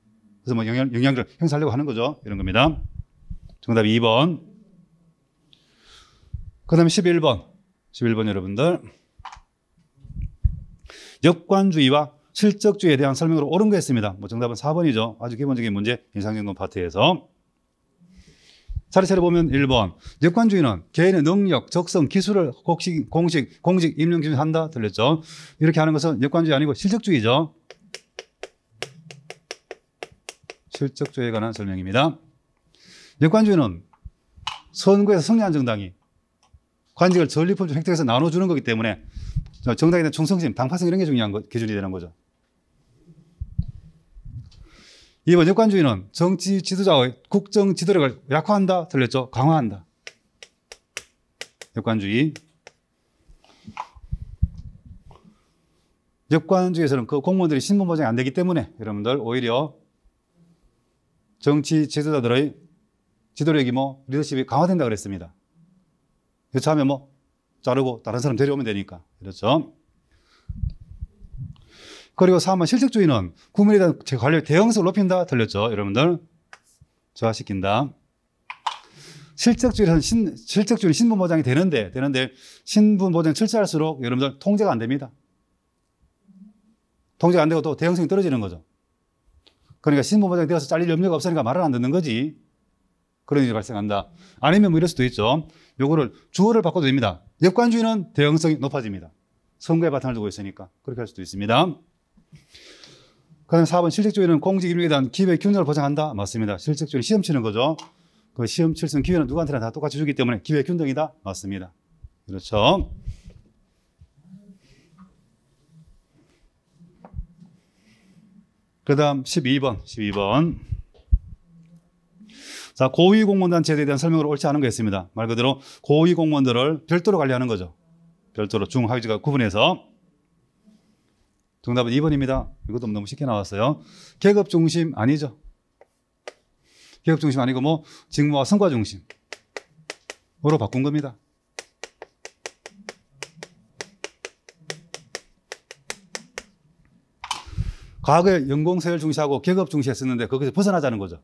그래서 뭐 영향, 영향을 행사하려고 하는 거죠. 이런 겁니다. 정답 2번. 그 다음에 11번. 11번 여러분들. 역관주의와 실적주의에 대한 설명으로 옳은 거 했습니다. 뭐 정답은 4번이죠. 아주 기본적인 문제 인상정돈 파트에서. 자례세례 보면 1번 여권주의는 개인의 능력, 적성, 기술을 공식, 공식, 공식 임용 기준 한다 들렸죠. 이렇게 하는 것은 여권주의 아니고 실적주의죠. 실적주의에 관한 설명입니다. 여권주의는 선거에서 승리한 정당이 관직을 전리품적 획득해서 나눠주는 거기 때문에 정당에 대한 충성심, 당파성 이런 게 중요한 거, 기준이 되는 거죠. 이번역관주의는 정치 지도자의 국정 지도력을 약화한다, 틀렸죠? 강화한다. 역관주의. 역관주의에서는 그 공무원들이 신분 보장이 안 되기 때문에 여러분들 오히려 정치 지도자들의 지도력이 뭐 리더십이 강화된다 그랬습니다. 여차하면 뭐 자르고 다른 사람 데려오면 되니까. 그렇죠? 그리고 3번 실적주의는 국민에 대한 관리 대형성을 높인다. 틀렸죠. 여러분들. 저하시킨다. 실적주의는 신, 실적주의 신분 보장이 되는데, 되는데, 신분 보장 철저할수록 여러분들 통제가 안 됩니다. 통제가 안 되고 또 대형성이 떨어지는 거죠. 그러니까 신분 보장이 되어서 잘릴 염려가 없으니까 말을 안 듣는 거지. 그런 일이 발생한다. 아니면 뭐 이럴 수도 있죠. 요거를 주어를 바꿔도 됩니다. 역관주의는 대형성이 높아집니다. 선거의 바탕을 두고 있으니까. 그렇게 할 수도 있습니다. 그다음 4번 실적주의는 공직 임용에 대한 기회 균형을 보장한다. 맞습니다. 실적주의는 시험 치는 거죠. 그 시험 칠수는 기회는 누구한테나 다 똑같이 주기 때문에 기회 균등이다. 맞습니다. 그렇죠. 그 다음 12번, 12번. 자, 고위공무원단 제에 대한 설명으로 옳지 않은 거였습니다. 말 그대로 고위공무원들을 별도로 관리하는 거죠. 별도로 중하위직과 구분해서 정답은 2번입니다. 이것도 너무 쉽게 나왔어요. 계급 중심 아니죠. 계급 중심 아니고 뭐 직무와 성과 중심으로 바꾼 겁니다. 과거에 연공서열 중시하고 계급 중시했었는데 거기서 벗어나자는 거죠.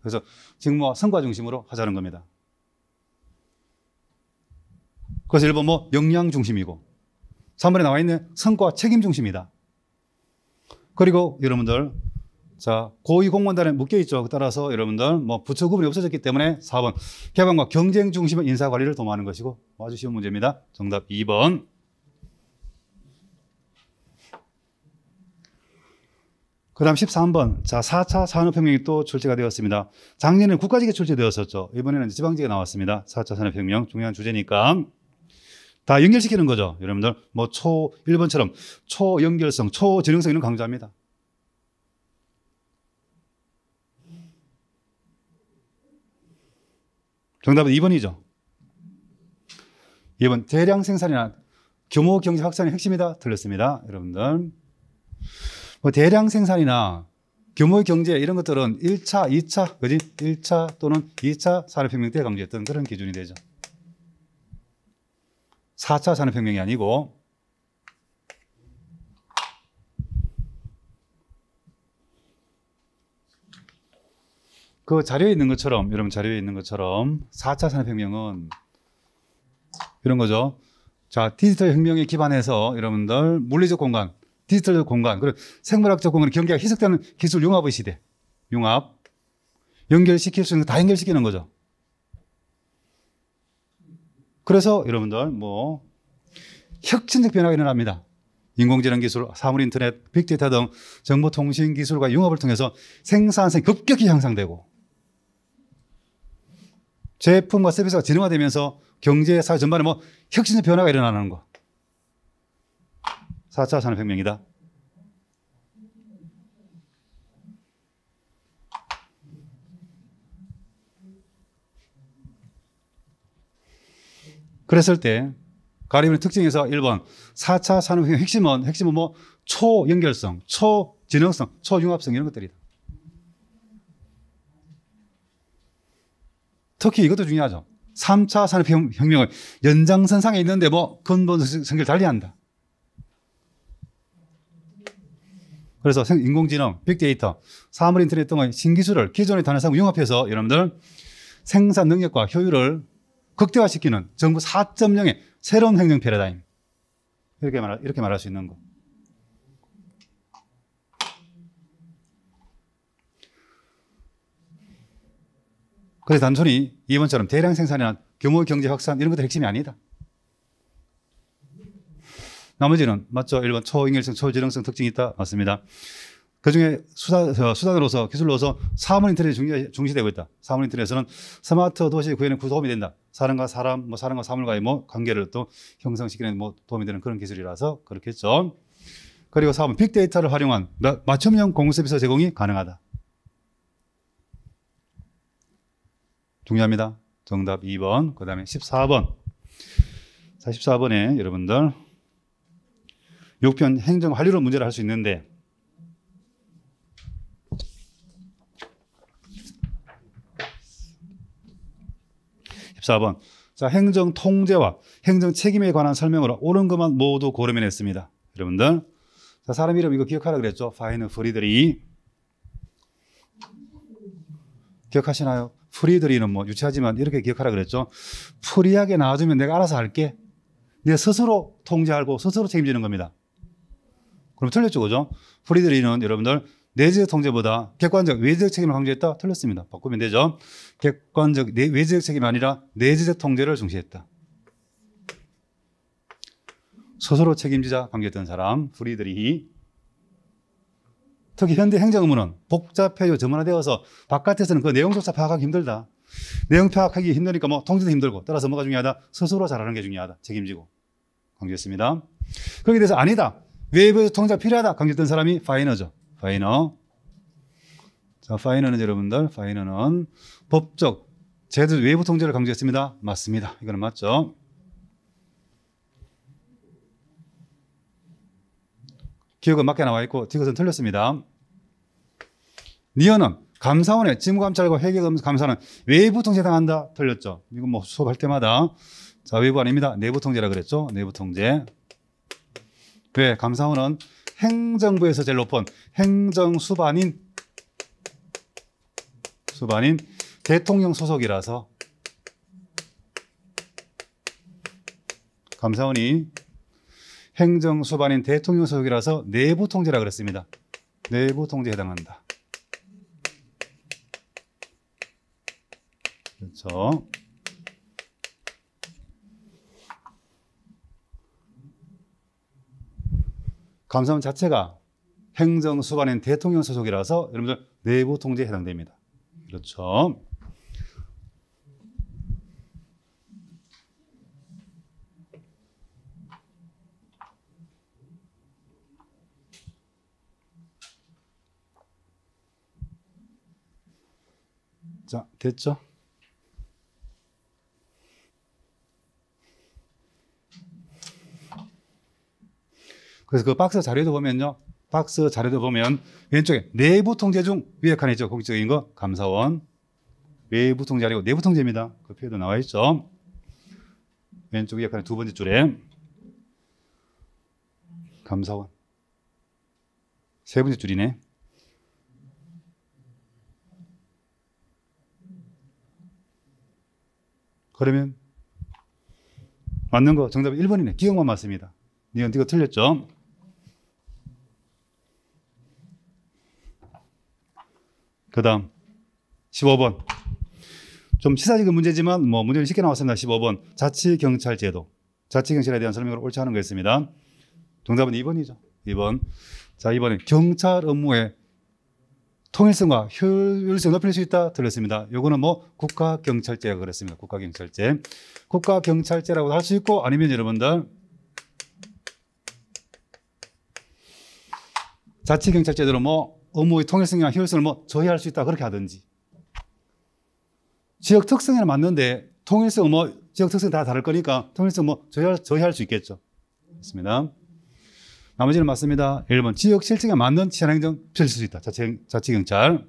그래서 직무와 성과 중심으로 하자는 겁니다. 그래서 1번 뭐 역량 중심이고 3번에 나와 있는 성과 책임 중심이다. 그리고 여러분들 자, 고위 공무원단에 묶여 있죠. 따라서 여러분들 뭐 부처 구분이 없어졌기 때문에 4번 개방과 경쟁 중심의 인사 관리를 도모하는 것이고 아주 쉬운 문제입니다. 정답 2번. 그다음 13번. 자, 4차 산업혁명이 또 출제가 되었습니다. 작년에 국가직에 출제되었었죠. 이번에는 지방직에 나왔습니다. 4차 산업혁명 중요한 주제니까. 다 연결시키는 거죠. 여러분들, 뭐, 초, 1번처럼 초연결성, 초지능성 있는 강좌입니다. 정답은 2번이죠. 2번, 대량 생산이나 규모 경제 확산의 핵심이다. 틀렸습니다. 여러분들. 뭐, 대량 생산이나 규모 경제 이런 것들은 1차, 2차, 그지? 1차 또는 2차 산업혁명 때 강조했던 그런 기준이 되죠. 4차 산업혁명이 아니고 그 자료에 있는 것처럼 여러분 자료에 있는 것처럼 4차 산업혁명은 이런 거죠. 자 디지털 혁명에 기반해서 여러분들 물리적 공간, 디지털 공간, 그리고 생물학적 공간 경계가 희석되는 기술 융합의 시대, 융합 연결시킬 수 있는 거다 연결시키는 거죠. 그래서 여러분들 뭐 혁신적 변화가 일어납니다. 인공지능 기술, 사물 인터넷, 빅데이터 등 정보통신 기술과 융합을 통해서 생산성이 급격히 향상되고 제품과 서비스가 진흥화되면서 경제 사회 전반에 뭐 혁신적 변화가 일어나는 거. 4차 산업혁명이다. 그랬을 때 가리비는 특징에서 1번 4차 산업혁명 핵심은 핵심은 뭐 초연결성, 초지능성 초융합성 이런 것들이다. 특히 이것도 중요하죠. 3차 산업혁명을 연장선상에 있는데 뭐 근본 성격을 달리한다. 그래서 인공지능, 빅데이터, 사물 인터넷 등의 신기술을 기존의 단어상 을 융합해서 여러분들 생산 능력과 효율을 극대화시키는 정부 4.0의 새로운 행정 패러다임. 이렇게 말 이렇게 말할 수 있는 거. 그래서 단순히 이번처럼 대량 생산이나 규모 경제 확산 이런 것도 핵심이 아니다. 나머지는 맞죠? 1번 초인일성, 초지능성 특징이 있다. 맞습니다. 그 중에 수단, 수단으로서 기술로서 사물 인터넷이 중시, 되고 있다. 사물 인터넷에서는 스마트 도시 구현에 구도움이 된다. 사람과 사람, 뭐 사람과 사물과의 뭐 관계를 또 형성시키는 뭐 도움이 되는 그런 기술이라서 그렇겠죠. 그리고 사업 빅데이터를 활용한 맞춤형 공급서비스 제공이 가능하다. 중요합니다. 정답 2번, 그 다음에 14번. 자, 14번에 여러분들 6편 행정 활료로 문제를 할 수 있는데 14번. 자, 행정 통제와 행정 책임에 관한 설명으로 옳은 것만 모두 고르면했습니다 여러분들. 자, 사람 이름 이거 기억하라 그랬죠? 파이너 프리드리. 기억하시나요? 프리드리는 뭐 유치하지만 이렇게 기억하라 그랬죠? 프리하게 나와주면 내가 알아서 할게. 내가 스스로 통제하고 스스로 책임지는 겁니다. 그럼 틀렸죠, 그죠? 프리드리는 여러분들 내재 통제보다 객관적 외적 책임을 강조했다? 틀렸습니다. 바꾸면 되죠. 객관적 외제적 책임이 아니라 내재적 통제를 중시했다. 스스로 책임지자 강조했던 사람 프리드리 특히 현대 행정 의무는 복잡해요 전문화되어서 바깥에서는 그 내용조차 파악하기 힘들다. 내용 파악하기 힘드니까 뭐 통제도 힘들고 따라서 뭐가 중요하다 스스로 잘하는 게 중요하다 책임지고 강조했습니다. 거기에 대해서 아니다 외부에서 통제가 필요하다 강조했던 사람이 파이너죠. 파이너 자, 파이너는 여러분들, 파이너는 법적 제도 외부 통제를 강조했습니다. 맞습니다. 이거는 맞죠. 기억은 맞게 나와 있고 디귿은 틀렸습니다. 니어는 감사원의 직무감찰과 회계감사는 외부 통제 당한다. 틀렸죠. 이건 뭐 수업할 때마다 자 외부 아닙니다. 내부 통제라 그랬죠. 내부 통제. 왜 감사원은 행정부에서 제일 높은 행정수반인 수반인 대통령 소속이라서 감사원이 행정수반인 대통령 소속이라서 내부 통제라 그랬습니다. 내부 통제에 해당한다. 그렇죠. 감사원 자체가 행정수반인 대통령 소속이라서 여러분들 내부 통제에 해당됩니다. 그렇죠. 자, 됐죠? 그래서 그 박스 자료도 보면요. 박스 자료도 보면 왼쪽에 내부 통제 중 위에 칸에 있죠. 공식적인 거 감사원 외부 통제 아니고 내부 통제입니다. 그 표에도 나와 있죠. 왼쪽 위에 칸에 두 번째 줄에 감사원 세 번째 줄이네. 그러면 맞는 거 정답은 1번이네. 기억만 맞습니다. 니언 이거 틀렸죠? 그 다음 15번. 좀 시사적인 문제지만 뭐 문제는 쉽게 나왔습니다. 15번. 자치경찰제도. 자치경찰에 대한 설명을 옳지 않은 거였습니다. 정답은 2번이죠. 2번. 자, 2번에 경찰 업무의 통일성과 효율성을 높일 수 있다 들렸습니다. 요거는 뭐 국가경찰제가 그랬습니다. 국가경찰제. 국가경찰제라고 도할 수 있고 아니면 여러분들 자치경찰제대로 뭐 업무의 통일성이나 효율성을 뭐 저해할 수 있다 그렇게 하든지 지역 특성에는 맞는데 통일성 뭐 지역 특성이 다 다를 거니까 통일성 뭐 저해할, 저해할 수 있겠죠. 맞습니다. 나머지는 맞습니다. 1번 지역 실정에 맞는 치안행정 필수 수 있다. 자치, 경찰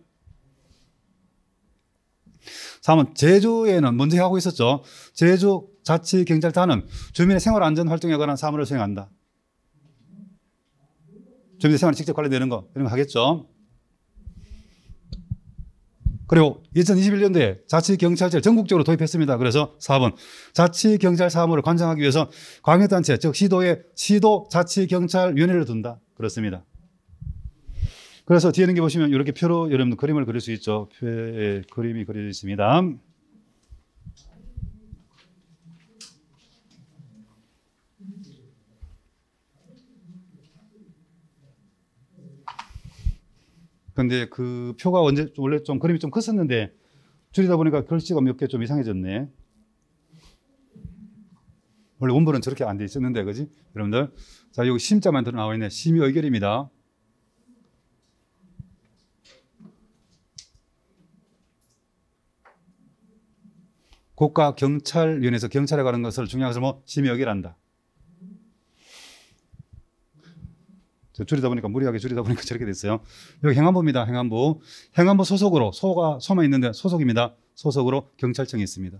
3번 제주에는 먼저 하고 있었죠. 제주 자치경찰단은 주민의 생활안전활동에 관한 사무를 수행한다. 주민의 생활이 직접 관리되는 거 이런 거 하겠죠. 그리고 2021년도에 자치경찰제를 전국적으로 도입했습니다. 그래서 4번 자치경찰 사무를 관장하기 위해서 광역단체 즉 시도에 시도 자치경찰위원회를 둔다. 그렇습니다. 그래서 뒤에 있는 게 보시면 이렇게 표로 여러분 그림을 그릴 수 있죠. 표에 그림이 그려져 있습니다. 근데 그 표가 언제 원래 좀 그림이 좀 컸었는데 줄이다 보니까 글씨가 몇 개 좀 이상해졌네. 원래 원본은 저렇게 안 돼 있었는데 그지? 여러분들 자 여기 심자만 들어 나와 있네. 심의 의결입니다. 국가경찰위원회에서 경찰에 관한 것을 중요한 것을 뭐 심의 의결한다. 줄이다 보니까 무리하게 줄이다 보니까 저렇게 됐어요. 여기 행안부입니다. 행안부. 행안부 소속으로 소가 소만 있는데 소속입니다. 소속으로 경찰청이 있습니다.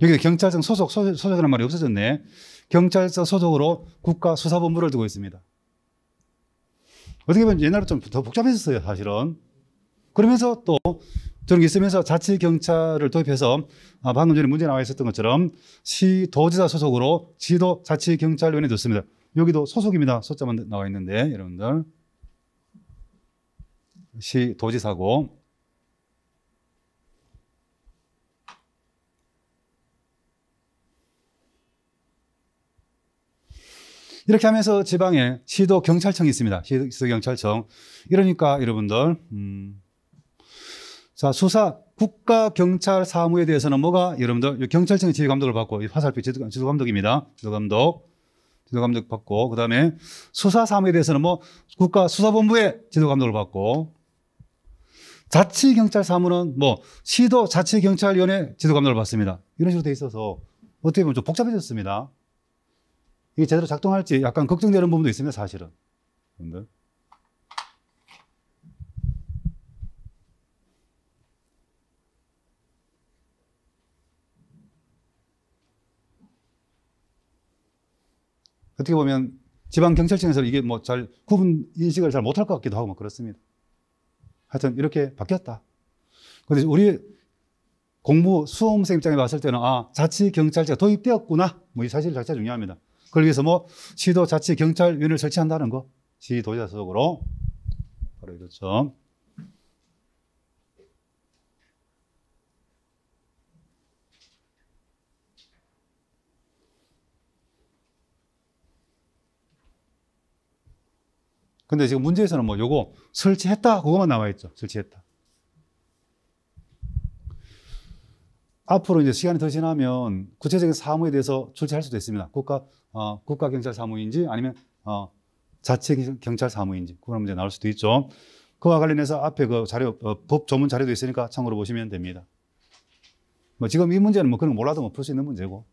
여기 경찰청 소속 소속, 이라 말이 없어졌네. 경찰서 소속으로 국가수사본부를 두고 있습니다. 어떻게 보면 옛날부터 더 복잡했었어요, 사실은. 그러면서 또 저런 있으면서 자치경찰을 도입해서 아, 방금 전에 문제 나와 있었던 것처럼 시도지사 소속으로 지도자치경찰위원회 넣습니다. 여기도 소속입니다. 소자만 나와 있는데 여러분들 시도지사고 이렇게 하면서 지방에 시도 경찰청이 있습니다. 시도 경찰청. 이러니까 여러분들 음, 자, 수사 국가경찰사무에 대해서는 뭐가 여러분들 경찰청의 지휘감독을 받고 화살표 지도감독입니다. 지도감독. 지도감독 받고 그다음에 수사사무에 대해서는 뭐 국가수사본부의 지도감독을 받고 자치경찰사무는 뭐 시도 자치경찰위원회 지도감독을 받습니다. 이런 식으로 돼 있어서 어떻게 보면 좀 복잡해졌습니다. 이게 제대로 작동할지 약간 걱정되는 부분도 있습니다. 사실은. 여러분들. 어떻게 보면 지방 경찰청에서 이게 뭐 잘 구분 인식을 잘 못할 것 같기도 하고 뭐 그렇습니다. 하여튼 이렇게 바뀌었다. 그런데 우리 공부 수험생 입장에 봤을 때는 아 자치 경찰제가 도입되었구나 뭐 이 사실 자체가 중요합니다. 그걸 위해서 뭐 시도 자치 경찰위원회를 설치한다는 거 시도자 속으로 바로 이렇죠. 근데 지금 문제에서는 뭐 요거 설치했다 그것만 나와 있죠. 설치했다. 앞으로 이제 시간이 더 지나면 구체적인 사무에 대해서 출제할 수도 있습니다. 국가 어, 국가 경찰 사무인지 아니면 어, 자체 경찰 사무인지 그런 문제 나올 수도 있죠. 그와 관련해서 앞에 그 자료 어, 법 조문 자료도 있으니까 참고로 보시면 됩니다. 뭐 지금 이 문제는 뭐 그런 몰라도 뭐풀수 있는 문제고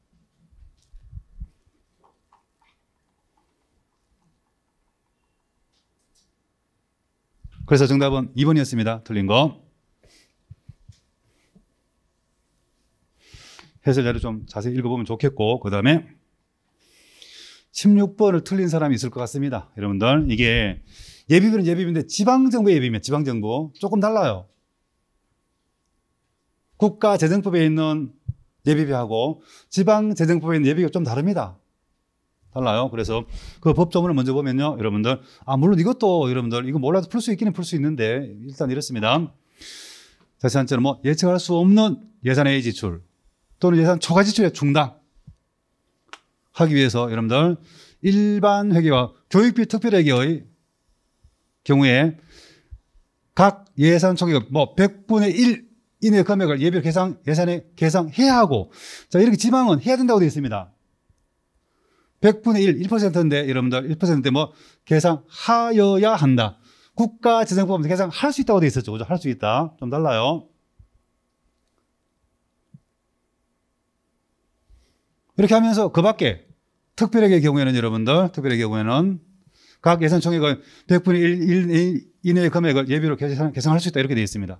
그래서 정답은 2번이었습니다. 틀린 거. 해설 자료 좀 자세히 읽어보면 좋겠고, 그 다음에 16번을 틀린 사람이 있을 것 같습니다. 여러분들, 이게 예비비는 예비비인데 지방정부 예비입니다. 지방정부. 조금 달라요. 국가재정법에 있는 예비비하고 지방재정법에 있는 예비비가 좀 다릅니다. 달라요. 그래서 그 법조문을 먼저 보면요. 여러분들. 아, 물론 이것도 여러분들 이거 몰라도 풀 수 있기는 풀 수 있는데 일단 이렇습니다. 자세한째는 뭐 예측할 수 없는 예산 의 지출 또는 예산 초과 지출의 중단 하기 위해서 여러분들 일반 회계와 교육비 특별회계의 경우에 각 예산 총액 뭐 100분의 1 이내 금액을 예별 계산 예산에 계산해야 하고 자 이렇게 지방은 해야 된다고 되어 있습니다. 100분의 1, 1%인데 여러분들 1%인데 뭐 계산하여야 한다. 국가재정법에서 계산할 수 있다고 돼 있었죠. 그죠? 할 수 있다. 좀 달라요. 이렇게 하면서 그 밖에 특별하게 경우에는 여러분들 특별하게 경우에는 각 예산 총액은 100분의 1, 1 이내의 금액을 예비로 계산, 계산할 수 있다 이렇게 되어 있습니다.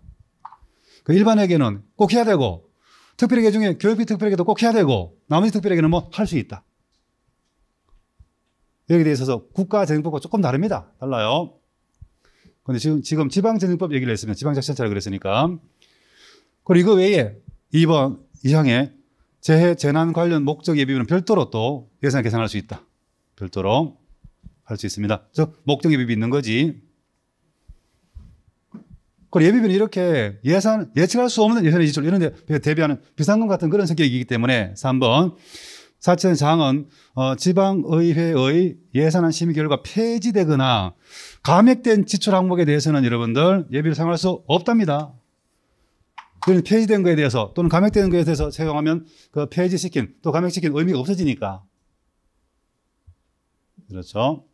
그 일반에게는 꼭 해야 되고 특별회계 중에 교육비 특별회계도 꼭 해야 되고 나머지 특별회계는 뭐 할 수 있다. 여기에 대해서 국가재정법과 조금 다릅니다. 달라요. 근데 지금, 지금 지방재정법 얘기를 했습니 지방자치단체라 그랬으니까. 그리고 이거 외에 2번 이항에 재해 재난 관련 목적 예비비는 별도로 또예산 계산할 수 있다. 별도로 할 수 있습니다. 즉 목적 예비비 있는 거지. 그리고 예비비는 이렇게 예산 예측할 수 없는 예산의 지출 이런 데 대비하는 비상금 같은 그런 성격이기 때문에 3번 사천 장은 어, 지방의회의 예산안 심의 결과 폐지되거나 감액된 지출 항목에 대해서는 여러분들 예비를 사용할 수 없답니다. 그는 폐지된 거에 대해서 또는 감액되는 에 대해서 사용하면 그 폐지시킨 또 감액시킨 의미가 없어지니까. 그렇죠.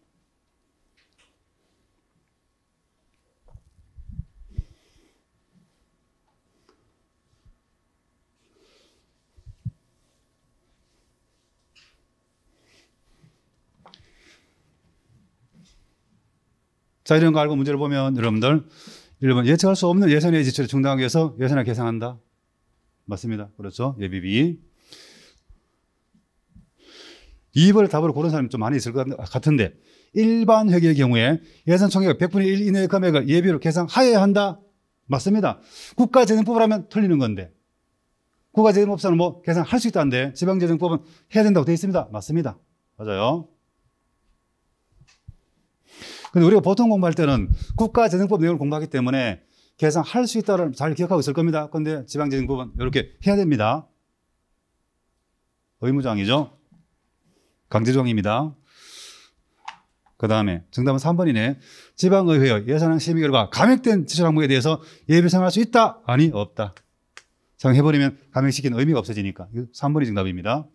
자, 이런 거 알고 문제를 보면 여러분들 1번 예측할 수 없는 예산의 지출을 중단하기 위해서 예산을 계산한다. 맞습니다. 그렇죠. 예비비. 2번답으 고른 사람이 좀 많이 있을 것 같은데 일반 회계의 경우에 예산 총액 100분의 1 이내의 금액을 예비로 계산하여야 한다. 맞습니다. 국가재정법이라면 틀리는 건데 국가재정법상은 뭐 계산할 수 있다는데 지방재정법은 해야 된다고 되어 있습니다. 맞습니다. 맞아요. 근데 우리가 보통 공부할 때는 국가재정법 내용을 공부하기 때문에 계산할 수 있다를 잘 기억하고 있을 겁니다. 그런데 지방재정법은 이렇게 해야 됩니다. 의무조항이죠. 강제조항입니다. 그 다음에 정답은 3번이네. 지방의회의 예산안 심의 결과 감액된 지출 항목에 대해서 예비 상할 수 있다? 아니, 없다. 상해버리면 감액시킨 의미가 없어지니까. 3번이 정답입니다.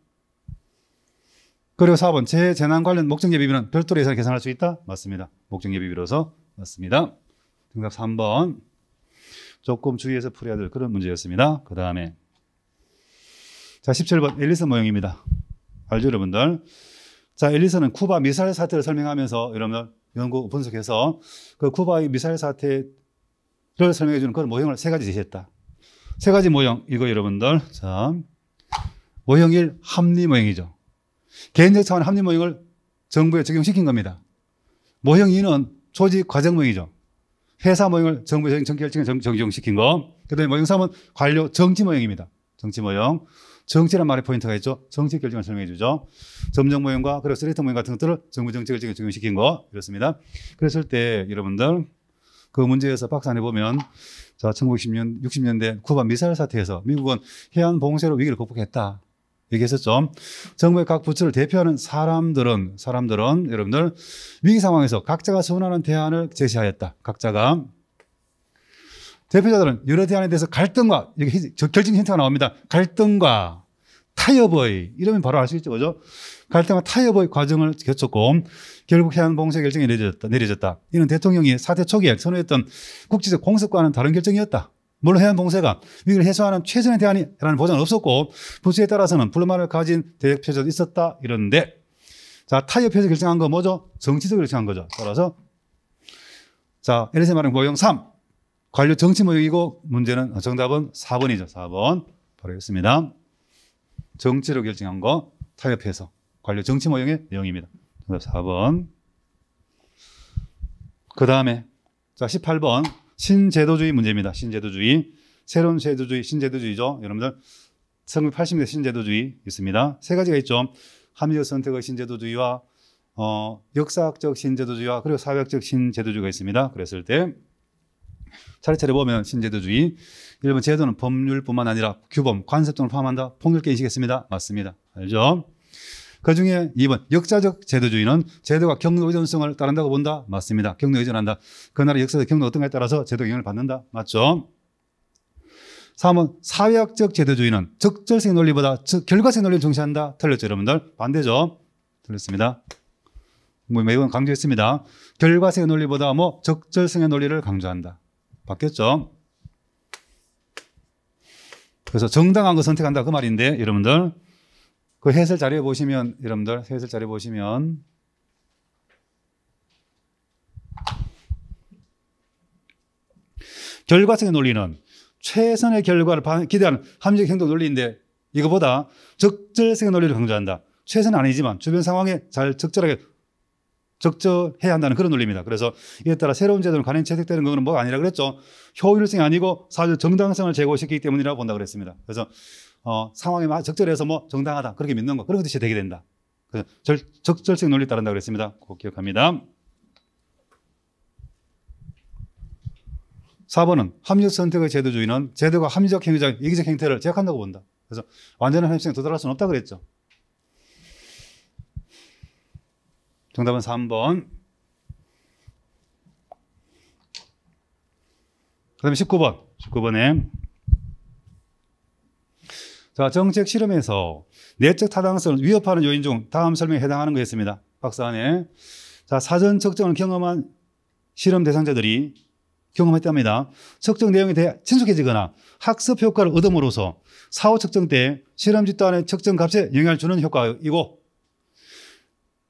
그리고 4번 재난 관련 목적 예비비는 별도로 예산을 계산할 수 있다? 맞습니다. 목적 예비비로서 맞습니다. 정답 3번. 조금 주의해서 풀어야 될 그런 문제였습니다. 그 다음에 자 17번 엘리선 모형입니다. 알죠 여러분들? 자 엘리선은 쿠바 미사일 사태를 설명하면서 여러분들 연구 분석해서 그 쿠바의 미사일 사태를 설명해 주는 그런 모형을 세 가지 제시했다. 세 가지 모형 이거 여러분들 자 모형 1 합리 모형이죠. 개인적 차원 합리 모형을 정부에 적용시킨 겁니다. 모형 2는 조직 과정 모형이죠. 회사 모형을 정부에 적용, 결정에 적용시킨 거. 그 다음에 모형 3은 관료 정치 모형입니다. 정치 모형. 정치란 말의 포인트가 있죠. 정치 결정을 설명해 주죠. 점정 모형과 그리고 쓰레기 모형 같은 것들을 정부 정치 결 적용시킨 거. 이렇습니다. 그랬을 때 여러분들 그 문제에서 박스 안에 보면 자, 1960년, 60년대 쿠바 미사일 사태에서 미국은 해안 봉쇄로 위기를 극복했다. 얘기했었죠. 정부의 각 부처를 대표하는 사람들은 사람들은 여러분들 위기 상황에서 각자가 선언하는 대안을 제시하였다. 각자가 대표자들은 여러 대안에 대해서 갈등과 이렇게 결정 힌트가 나옵니다. 갈등과 타협의 이러면 바로 아시겠죠, 그죠? 갈등과 타협의 과정을 거쳤고 결국 해안 봉쇄 결정이 내려졌다. 내려졌다. 이는 대통령이 사태 초기에 선호했던 국제적 공습과는 다른 결정이었다. 물론 해양봉쇄가 위기를 해소하는 최선의 대안이라는 보장은 없었고 부수에 따라서는 불만을 가진 대표자도 있었다 이러는데 자 타협해서 결정한 거 뭐죠? 정치적으로 결정한 거죠. 따라서 자 LSM 발행 모형 3 관료 정치 모형이고 문제는 정답은 4번이죠. 4번 바로 있습니다. 정치로 결정한 거 타협해서 관료 정치 모형의 내용입니다. 정답 4번 그 다음에 자 18번 신제도주의 문제입니다. 신제도주의. 새로운 제도주의, 신제도주의죠. 여러분들 1980년대 신제도주의 있습니다. 세 가지가 있죠. 합리적 선택의 신제도주의와 어, 역사학적 신제도주의와 그리고 사회학적 신제도주의가 있습니다. 그랬을 때 차례차례 보면 신제도주의 1번 제도는 법률뿐만 아니라 규범, 관습 등을 포함한다. 폭넓게 인식했습니다. 맞습니다. 알죠? 그중에 2번 역사적 제도주의는 제도가 경로 의존성을 따른다고 본다. 맞습니다. 경로 의존한다. 그 나라 역사적 경로 어떤가에 따라서 제도 영향을 받는다. 맞죠? 3번 사회학적 제도주의는 적절성 논리보다 즉 결과성 논리를 중시한다. 틀렸죠, 여러분들? 반대죠? 틀렸습니다. 뭐 매번 강조했습니다. 결과성의 논리보다 뭐 적절성의 논리를 강조한다. 바뀌었죠? 그래서 정당한 거 선택한다 그 말인데 여러분들 그 해설 자료 에 보시면 여러분들 해설 자료 보시면 결과성의 논리는 최선의 결과를 기대하는 합리적 행동 논리인데 이거보다 적절성의 논리를 강조한다. 최선은 아니지만 주변 상황에 잘 적절하게 적절해야 한다는 그런 논리입니다. 그래서 이에 따라 새로운 제도는 관행 채택되는 것은 뭐가 아니라 그랬죠. 효율성이 아니고 사실 정당성을 제고시키기 때문이라고 본다 그랬습니다. 그래서 어, 상황이 적절해서 뭐 정당하다 그렇게 믿는 거 그런 것 되게 된다. 그 절, 적절성 논리 따른다 그랬습니다. 꼭 기억합니다. 4번은 합리적 선택의 제도주의는 제도가 합리적 행위적 이기적 행태를 제약한다고 본다. 그래서 완전한 합리성에 도달할 수는 없다 그랬죠. 정답은 3번. 그 다음에 19번. 19번에 자, 정책 실험에서 내적 타당성을 위협하는 요인 중 다음 설명에 해당하는 것이었습니다. 박사 안에. 자, 사전 측정을 경험한 실험 대상자들이 경험했답니다. 측정 내용에 대해 친숙해지거나 학습 효과를 얻음으로써 사후 측정 때 실험 집단의 측정 값에 영향을 주는 효과이고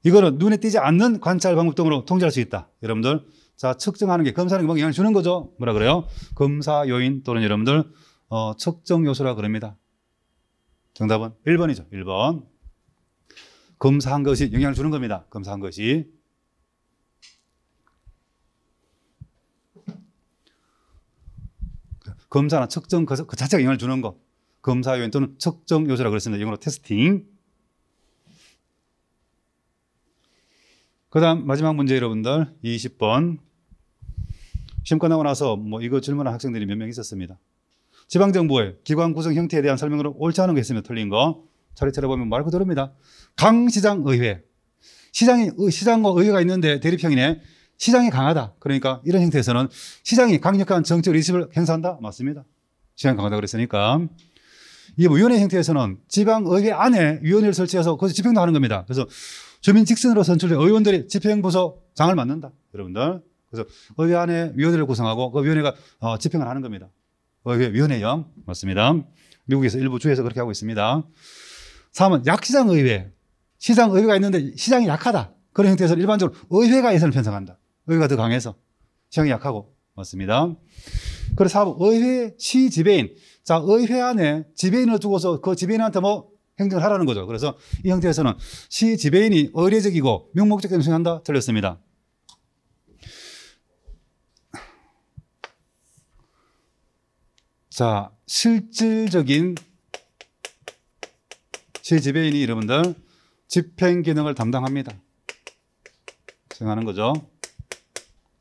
이거는 눈에 띄지 않는 관찰 방법 등으로 통제할 수 있다. 여러분들 자 측정하는 게 검사하는 게 뭐 영향을 주는 거죠. 뭐라 그래요? 검사 요인 또는 여러분들 어, 측정 요소라 그럽니다. 정답은 1번이죠. 1번. 검사한 것이 영향을 주는 겁니다. 검사한 것이. 검사나 측정 그, 그 자체가 영향을 주는 것. 검사 요인 또는 측정 요소라 그랬습니다. 영어로 테스팅. 그 다음 마지막 문제 여러분들 20번. 심과 나고 나서 뭐 이거 질문한 학생들이 몇 명 있었습니다. 지방정부의 기관 구성 형태에 대한 설명으로 옳지 않은 게 있으면 틀린 거 차례차례 보면 말고 들읍니다. 강시장의회. 시장이, 시장과 의회가 있는데 대립형이네. 시장이 강하다. 그러니까 이런 형태에서는 시장이 강력한 정책 리시브 행사한다. 맞습니다. 시장이 강하다 그랬으니까. 이 뭐 위원회 형태에서는 지방의회 안에 위원회를 설치해서 거기서 집행도 하는 겁니다. 그래서 주민 직선으로 선출된 의원들이 집행부서 장을 맡는다. 여러분들. 그래서 의회 안에 위원회를 구성하고 그 위원회가 어, 집행을 하는 겁니다. 의회 위원회형 맞습니다. 미국에서 일부 주에서 그렇게 하고 있습니다. 3은 약시장 의회. 시장 의회가 있는데 시장이 약하다. 그런 형태에서 일반적으로 의회가 예산을 편성한다. 의회가 더 강해서 시장이 약하고 맞습니다. 그래서 4번 의회 시 지배인. 자, 의회 안에 지배인을 두고서 그 지배인한테 뭐 행정을 하라는 거죠. 그래서 이 형태에서는 시 지배인이 의례적이고 명목적인 행동한다. 틀렸습니다. 자, 실질적인 실지배인이 여러분들 집행 기능을 담당합니다. 생각하는 거죠.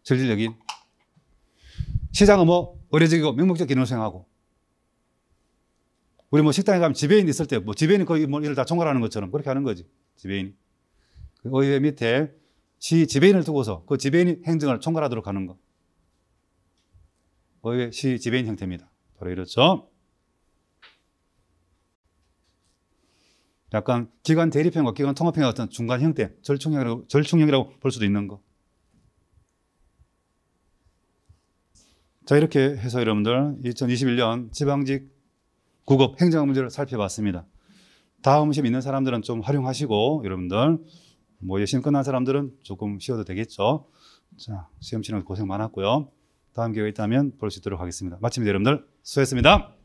실질적인. 시장은 뭐 의례적이고 명목적 기능을 생각하고 우리 뭐 식당에 가면 지배인 있을 때뭐지배인 거의 뭐 일을 다 총괄하는 것처럼 그렇게 하는 거지. 지배인그 의회 밑에 시 지배인을 두고서 그지배인 행정을 총괄하도록 하는 거. 의회 시 지배인 형태입니다. 바로 이렇죠. 약간 기관 대립형과 기관 통합형의 어떤 중간 형태, 절충형이라고, 절충형이라고 볼 수도 있는 거. 자, 이렇게 해서 여러분들 2021년 지방직 구급 행정 문제를 살펴봤습니다. 다음 시험 있는 사람들은 좀 활용하시고 여러분들 뭐열심 끝난 사람들은 조금 쉬어도 되겠죠. 자, 시험 치는 고생 많았고요. 다음 기회가 있다면 볼 수 있도록 하겠습니다. 마침 여러분들 수고했습니다.